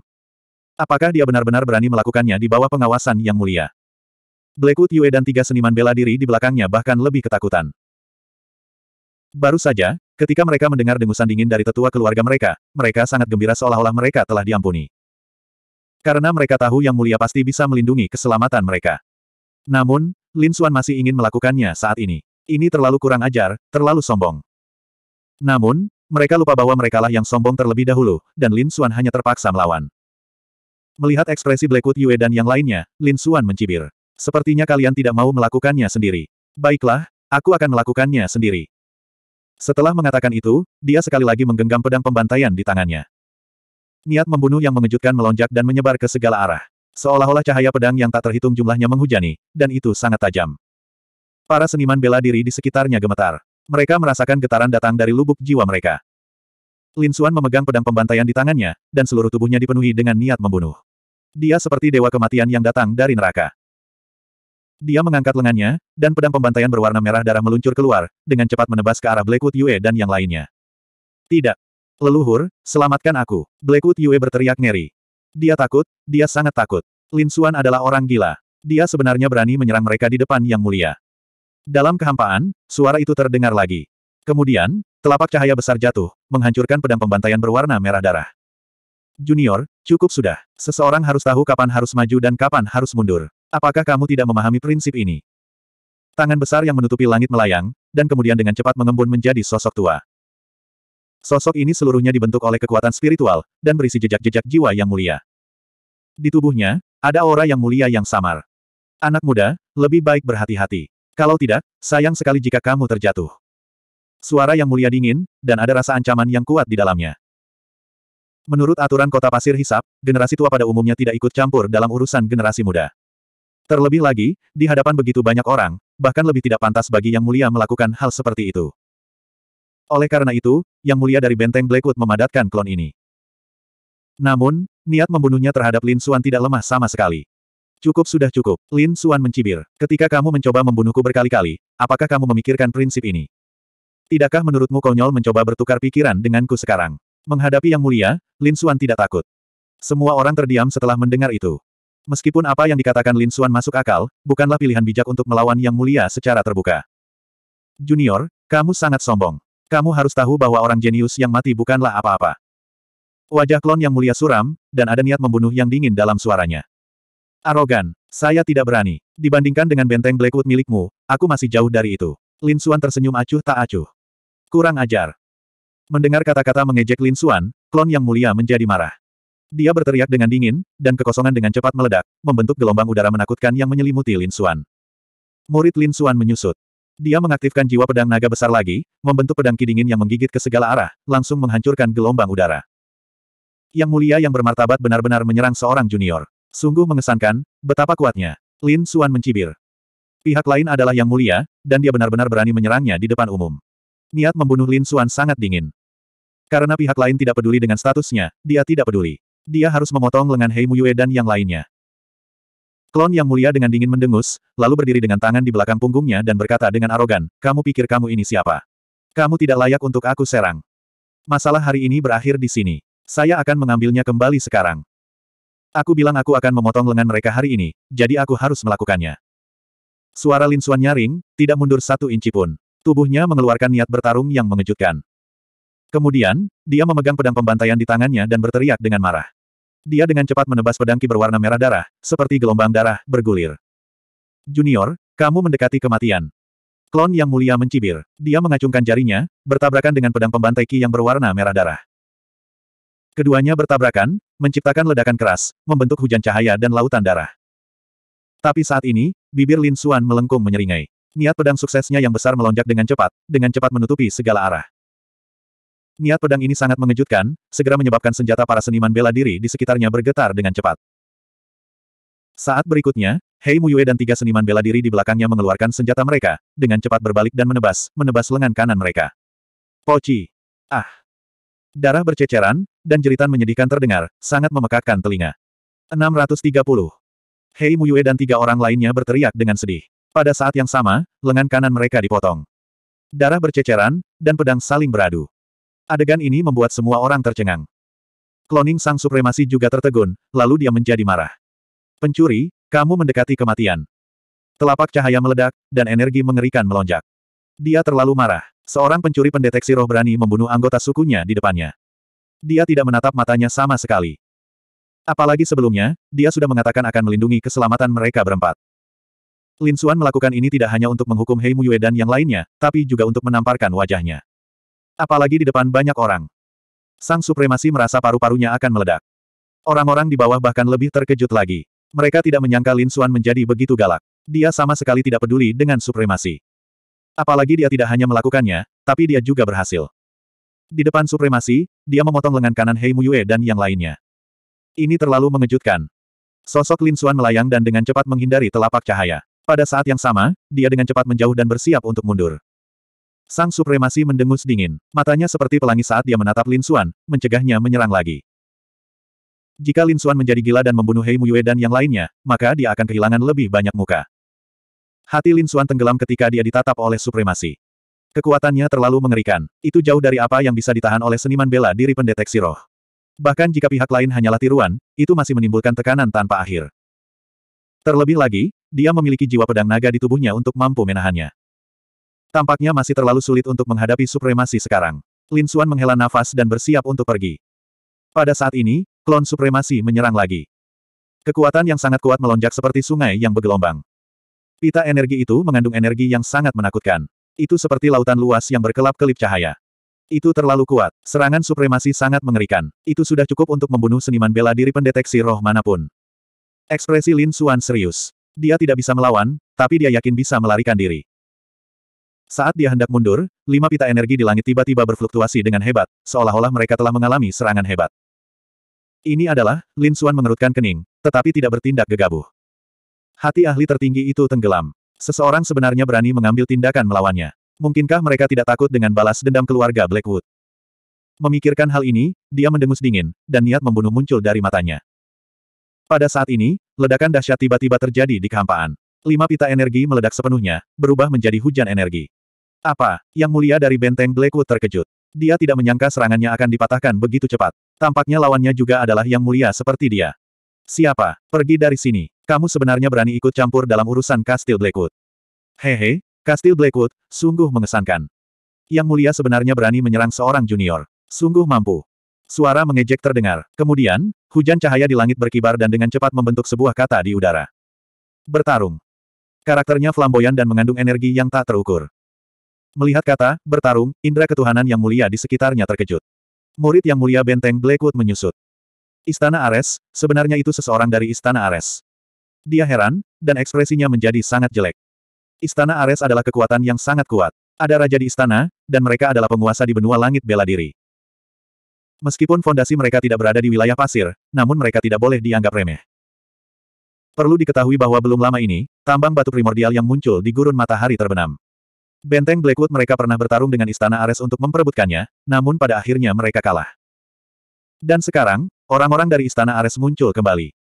A: Apakah dia benar-benar berani melakukannya di bawah pengawasan yang mulia? Blackwood Yue dan tiga seniman bela diri di belakangnya bahkan lebih ketakutan. Baru saja, ketika mereka mendengar dengusan dingin dari tetua keluarga mereka, mereka sangat gembira seolah-olah mereka telah diampuni. Karena mereka tahu yang mulia pasti bisa melindungi keselamatan mereka. Namun, Lin Suan masih ingin melakukannya saat ini. Ini terlalu kurang ajar, terlalu sombong. Namun, mereka lupa bahwa merekalah yang sombong terlebih dahulu, dan Lin Xuan hanya terpaksa melawan. Melihat ekspresi Blackwood Yue dan yang lainnya, Lin Xuan mencibir. Sepertinya kalian tidak mau melakukannya sendiri. Baiklah, aku akan melakukannya sendiri. Setelah mengatakan itu, dia sekali lagi menggenggam pedang pembantaian di tangannya. Niat membunuh yang mengejutkan melonjak dan menyebar ke segala arah. Seolah-olah cahaya pedang yang tak terhitung jumlahnya menghujani, dan itu sangat tajam. Para seniman bela diri di sekitarnya gemetar. Mereka merasakan getaran datang dari lubuk jiwa mereka. Lin Xuan memegang pedang pembantaian di tangannya, dan seluruh tubuhnya dipenuhi dengan niat membunuh. Dia seperti dewa kematian yang datang dari neraka. Dia mengangkat lengannya, dan pedang pembantaian berwarna merah darah meluncur keluar, dengan cepat menebas ke arah Blackwood Yue dan yang lainnya. Tidak. Leluhur, selamatkan aku. Blackwood Yue berteriak ngeri. Dia takut, dia sangat takut. Lin Xuan adalah orang gila. Dia sebenarnya berani menyerang mereka di depan yang mulia. Dalam kehampaan, suara itu terdengar lagi. Kemudian, telapak cahaya besar jatuh, menghancurkan pedang pembantaian berwarna merah darah. Junior, cukup sudah. Seseorang harus tahu kapan harus maju dan kapan harus mundur. Apakah kamu tidak memahami prinsip ini? Tangan besar yang menutupi langit melayang, dan kemudian dengan cepat mengembun menjadi sosok tua. Sosok ini seluruhnya dibentuk oleh kekuatan spiritual, dan berisi jejak-jejak jiwa yang mulia. Di tubuhnya, ada aura yang mulia yang samar. Anak muda, lebih baik berhati-hati. Kalau tidak, sayang sekali jika kamu terjatuh. Suara yang mulia dingin, dan ada rasa ancaman yang kuat di dalamnya. Menurut aturan kota pasir hisap, generasi tua pada umumnya tidak ikut campur dalam urusan generasi muda. Terlebih lagi, di hadapan begitu banyak orang, bahkan lebih tidak pantas bagi Yang Mulia melakukan hal seperti itu. Oleh karena itu, Yang Mulia dari Benteng Blackwood memadatkan klon ini. Namun, niat membunuhnya terhadap Lin Suan tidak lemah sama sekali. Cukup sudah cukup, Lin Suan mencibir. Ketika kamu mencoba membunuhku berkali-kali, apakah kamu memikirkan prinsip ini? Tidakkah menurutmu konyol mencoba bertukar pikiran denganku sekarang? Menghadapi yang mulia, Lin Suan tidak takut. Semua orang terdiam setelah mendengar itu. Meskipun apa yang dikatakan Lin Suan masuk akal, bukanlah pilihan bijak untuk melawan yang mulia secara terbuka. Junior, kamu sangat sombong. Kamu harus tahu bahwa orang jenius yang mati bukanlah apa-apa. Wajah klon yang mulia suram, dan ada niat membunuh yang dingin dalam suaranya. Arogan. Saya tidak berani. Dibandingkan dengan benteng Blackwood milikmu, aku masih jauh dari itu. Lin Suan tersenyum acuh tak acuh. Kurang ajar. Mendengar kata-kata mengejek Lin Suan, klon yang mulia menjadi marah. Dia berteriak dengan dingin, dan kekosongan dengan cepat meledak, membentuk gelombang udara menakutkan yang menyelimuti Lin Suan. Murid Lin Suan menyusut. Dia mengaktifkan jiwa pedang naga besar lagi, membentuk pedang kidingin yang menggigit ke segala arah, langsung menghancurkan gelombang udara. Yang mulia yang bermartabat benar-benar menyerang seorang junior. Sungguh mengesankan, betapa kuatnya. Lin Suan mencibir. Pihak lain adalah yang mulia, dan dia benar-benar berani menyerangnya di depan umum. Niat membunuh Lin Suan sangat dingin. Karena pihak lain tidak peduli dengan statusnya, dia tidak peduli. Dia harus memotong lengan Hei Muyue dan yang lainnya. Klon yang mulia dengan dingin mendengus, lalu berdiri dengan tangan di belakang punggungnya dan berkata dengan arogan, kamu pikir kamu ini siapa? Kamu tidak layak untuk aku serang. Masalah hari ini berakhir di sini. Saya akan mengambilnya kembali sekarang. Aku bilang aku akan memotong lengan mereka hari ini, jadi aku harus melakukannya. Suara Lin Xuan nyaring, tidak mundur satu inci pun. Tubuhnya mengeluarkan niat bertarung yang mengejutkan. Kemudian, dia memegang pedang pembantaian di tangannya dan berteriak dengan marah. Dia dengan cepat menebas pedang ki berwarna merah darah, seperti gelombang darah, bergulir. Junior, kamu mendekati kematian. Klon yang mulia mencibir. Dia mengacungkan jarinya, bertabrakan dengan pedang pembantai ki yang berwarna merah darah. Keduanya bertabrakan, menciptakan ledakan keras, membentuk hujan cahaya dan lautan darah. Tapi saat ini, bibir Lin Suan melengkung menyeringai. Niat pedang suksesnya yang besar melonjak dengan cepat, dengan cepat menutupi segala arah. Niat pedang ini sangat mengejutkan, segera menyebabkan senjata para seniman bela diri di sekitarnya bergetar dengan cepat. Saat berikutnya, Hei Muyue dan tiga seniman bela diri di belakangnya mengeluarkan senjata mereka, dengan cepat berbalik dan menebas, menebas lengan kanan mereka. Poci! Ah! Darah berceceran, dan jeritan menyedihkan terdengar, sangat memekakkan telinga. 630. Hei Muyue dan tiga orang lainnya berteriak dengan sedih. Pada saat yang sama, lengan kanan mereka dipotong. Darah berceceran, dan pedang saling beradu. Adegan ini membuat semua orang tercengang. kloning sang supremasi juga tertegun, lalu dia menjadi marah. Pencuri, kamu mendekati kematian. Telapak cahaya meledak, dan energi mengerikan melonjak. Dia terlalu marah. Seorang pencuri pendeteksi roh berani membunuh anggota sukunya di depannya. Dia tidak menatap matanya sama sekali. Apalagi sebelumnya, dia sudah mengatakan akan melindungi keselamatan mereka berempat. Lin Xuan melakukan ini tidak hanya untuk menghukum Hei Muyue dan yang lainnya, tapi juga untuk menamparkan wajahnya. Apalagi di depan banyak orang. Sang supremasi merasa paru-parunya akan meledak. Orang-orang di bawah bahkan lebih terkejut lagi. Mereka tidak menyangka Lin Xuan menjadi begitu galak. Dia sama sekali tidak peduli dengan supremasi. Apalagi dia tidak hanya melakukannya, tapi dia juga berhasil. Di depan supremasi, dia memotong lengan kanan Hei Muyue dan yang lainnya. Ini terlalu mengejutkan. Sosok Lin Xuan melayang dan dengan cepat menghindari telapak cahaya. Pada saat yang sama, dia dengan cepat menjauh dan bersiap untuk mundur. Sang supremasi mendengus dingin, matanya seperti pelangi saat dia menatap Lin Xuan, mencegahnya menyerang lagi. Jika Lin Xuan menjadi gila dan membunuh Hei Muyue dan yang lainnya, maka dia akan kehilangan lebih banyak muka. Hati Lin Suan tenggelam ketika dia ditatap oleh supremasi. Kekuatannya terlalu mengerikan. Itu jauh dari apa yang bisa ditahan oleh seniman bela diri pendeteksi roh. Bahkan jika pihak lain hanyalah tiruan, itu masih menimbulkan tekanan tanpa akhir. Terlebih lagi, dia memiliki jiwa pedang naga di tubuhnya untuk mampu menahannya. Tampaknya masih terlalu sulit untuk menghadapi supremasi sekarang. Lin Suan menghela nafas dan bersiap untuk pergi. Pada saat ini, klon supremasi menyerang lagi. Kekuatan yang sangat kuat melonjak seperti sungai yang bergelombang. Pita energi itu mengandung energi yang sangat menakutkan. Itu seperti lautan luas yang berkelap-kelip cahaya. Itu terlalu kuat. Serangan supremasi sangat mengerikan. Itu sudah cukup untuk membunuh seniman bela diri pendeteksi roh manapun. Ekspresi Lin Suan serius. Dia tidak bisa melawan, tapi dia yakin bisa melarikan diri. Saat dia hendak mundur, lima pita energi di langit tiba-tiba berfluktuasi dengan hebat, seolah-olah mereka telah mengalami serangan hebat. Ini adalah, Lin Suan mengerutkan kening, tetapi tidak bertindak gegabah. Hati ahli tertinggi itu tenggelam. Seseorang sebenarnya berani mengambil tindakan melawannya. Mungkinkah mereka tidak takut dengan balas dendam keluarga Blackwood? Memikirkan hal ini, dia mendengus dingin, dan niat membunuh muncul dari matanya. Pada saat ini, ledakan dahsyat tiba-tiba terjadi di kehampaan. Lima pita energi meledak sepenuhnya, berubah menjadi hujan energi. Apa? Yang mulia dari benteng Blackwood terkejut. Dia tidak menyangka serangannya akan dipatahkan begitu cepat. Tampaknya lawannya juga adalah yang mulia seperti dia. Siapa? Pergi dari sini. Kamu sebenarnya berani ikut campur dalam urusan Kastil Blackwood. Hehe, Kastil Blackwood, sungguh mengesankan. Yang mulia sebenarnya berani menyerang seorang junior. Sungguh mampu. Suara mengejek terdengar. Kemudian, hujan cahaya di langit berkibar dan dengan cepat membentuk sebuah kata di udara. Bertarung. Karakternya flamboyan dan mengandung energi yang tak terukur. Melihat kata, bertarung, indera ketuhanan yang mulia di sekitarnya terkejut. Murid yang mulia benteng Blackwood menyusut. Istana Ares, sebenarnya itu seseorang dari Istana Ares. Dia heran, dan ekspresinya menjadi sangat jelek. Istana Ares adalah kekuatan yang sangat kuat. Ada raja di istana, dan mereka adalah penguasa di benua langit bela diri. Meskipun fondasi mereka tidak berada di wilayah pasir, namun mereka tidak boleh dianggap remeh. Perlu diketahui bahwa belum lama ini, tambang batu primordial yang muncul di gurun matahari terbenam. Benteng Blackwood mereka pernah bertarung dengan Istana Ares untuk memperebutkannya, namun pada akhirnya mereka kalah. Dan sekarang, orang-orang dari Istana Ares muncul kembali.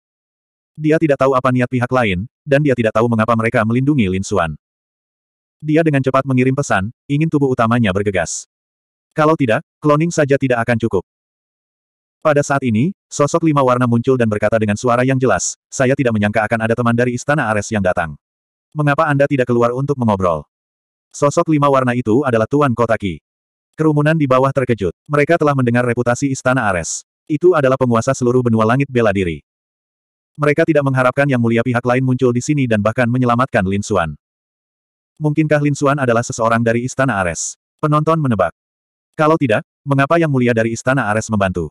A: Dia tidak tahu apa niat pihak lain, dan dia tidak tahu mengapa mereka melindungi Lin Xuan. Dia dengan cepat mengirim pesan, ingin tubuh utamanya bergegas. Kalau tidak, cloning saja tidak akan cukup. Pada saat ini, sosok lima warna muncul dan berkata dengan suara yang jelas, saya tidak menyangka akan ada teman dari Istana Ares yang datang. Mengapa Anda tidak keluar untuk mengobrol? Sosok lima warna itu adalah Tuan Kotaki. Kerumunan di bawah terkejut. Mereka telah mendengar reputasi Istana Ares. Itu adalah penguasa seluruh benua langit bela diri. Mereka tidak mengharapkan yang mulia pihak lain muncul di sini dan bahkan menyelamatkan Lin Xuan. Mungkinkah Lin Xuan adalah seseorang dari Istana Ares? Penonton menebak. Kalau tidak, mengapa yang mulia dari Istana Ares membantu?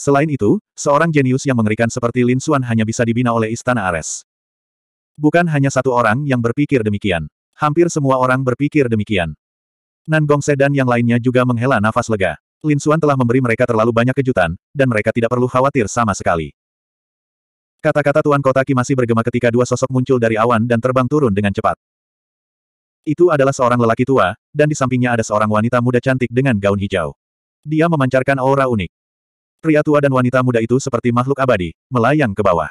A: Selain itu, seorang jenius yang mengerikan seperti Lin Xuan hanya bisa dibina oleh Istana Ares. Bukan hanya satu orang yang berpikir demikian. Hampir semua orang berpikir demikian. Nan Gongse dan yang lainnya juga menghela nafas lega. Lin Suan telah memberi mereka terlalu banyak kejutan, dan mereka tidak perlu khawatir sama sekali. Kata-kata Tuan Kotaki masih bergema ketika dua sosok muncul dari awan dan terbang turun dengan cepat. Itu adalah seorang lelaki tua, dan di sampingnya ada seorang wanita muda cantik dengan gaun hijau. Dia memancarkan aura unik. Pria tua dan wanita muda itu seperti makhluk abadi, melayang ke bawah.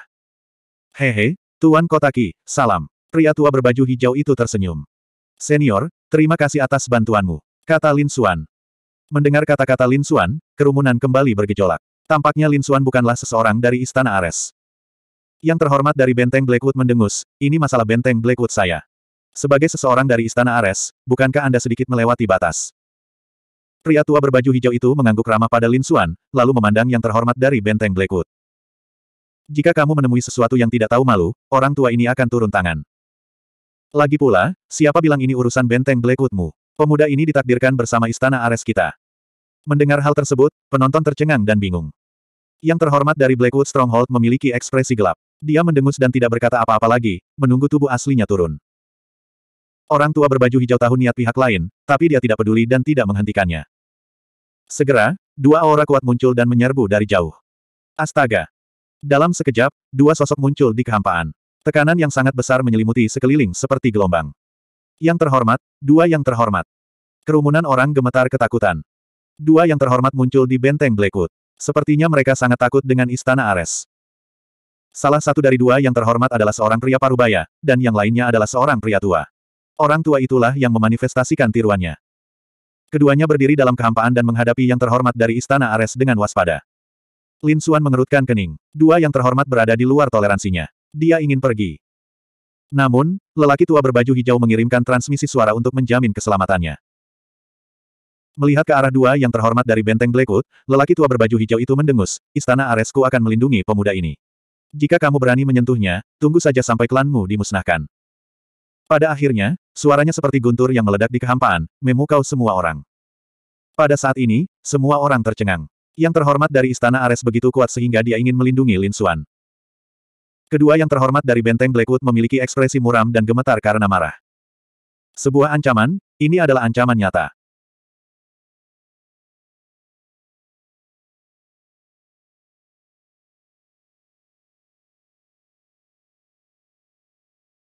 A: Hehe, Tuan Kotaki, salam. Pria tua berbaju hijau itu tersenyum. Senior, terima kasih atas bantuanmu, kata Lin Suan. Mendengar kata-kata Lin Xuan, kerumunan kembali bergejolak. Tampaknya Lin Xuan bukanlah seseorang dari Istana Ares. Yang terhormat dari Benteng Blackwood mendengus, ini masalah Benteng Blackwood saya. Sebagai seseorang dari Istana Ares, bukankah Anda sedikit melewati batas? Pria tua berbaju hijau itu mengangguk ramah pada Lin Xuan, lalu memandang yang terhormat dari Benteng Blackwood. Jika kamu menemui sesuatu yang tidak tahu malu, orang tua ini akan turun tangan. Lagi pula, siapa bilang ini urusan Benteng Blackwoodmu? Pemuda ini ditakdirkan bersama istana Ares kita. Mendengar hal tersebut, penonton tercengang dan bingung. Yang terhormat dari Blackwood Stronghold memiliki ekspresi gelap. Dia mendengus dan tidak berkata apa-apa lagi, menunggu tubuh aslinya turun. Orang tua berbaju hijau tahu niat pihak lain, tapi dia tidak peduli dan tidak menghentikannya. Segera, dua aura kuat muncul dan menyerbu dari jauh. Astaga! Dalam sekejap, dua sosok muncul di kehampaan. Tekanan yang sangat besar menyelimuti sekeliling seperti gelombang. Yang terhormat, dua yang terhormat. Kerumunan orang gemetar ketakutan. Dua yang terhormat muncul di benteng Blackwood. Sepertinya mereka sangat takut dengan istana Ares. Salah satu dari dua yang terhormat adalah seorang pria parubaya, dan yang lainnya adalah seorang pria tua. Orang tua itulah yang memanifestasikan tiruannya. Keduanya berdiri dalam kehampaan dan menghadapi yang terhormat dari istana Ares dengan waspada. Lin Suan mengerutkan kening. Dua yang terhormat berada di luar toleransinya. Dia ingin pergi. Namun, lelaki tua berbaju hijau mengirimkan transmisi suara untuk menjamin keselamatannya. Melihat ke arah dua yang terhormat dari benteng Blackwood, lelaki tua berbaju hijau itu mendengus, istana Aresku akan melindungi pemuda ini. Jika kamu berani menyentuhnya, tunggu saja sampai klanmu dimusnahkan. Pada akhirnya, suaranya seperti guntur yang meledak di kehampaan, memukau semua orang. Pada saat ini, semua orang tercengang. Yang terhormat dari istana Ares begitu kuat sehingga dia ingin melindungi Lin Suan. Kedua yang terhormat dari benteng Blackwood memiliki ekspresi muram dan gemetar karena marah. Sebuah ancaman, ini adalah ancaman nyata.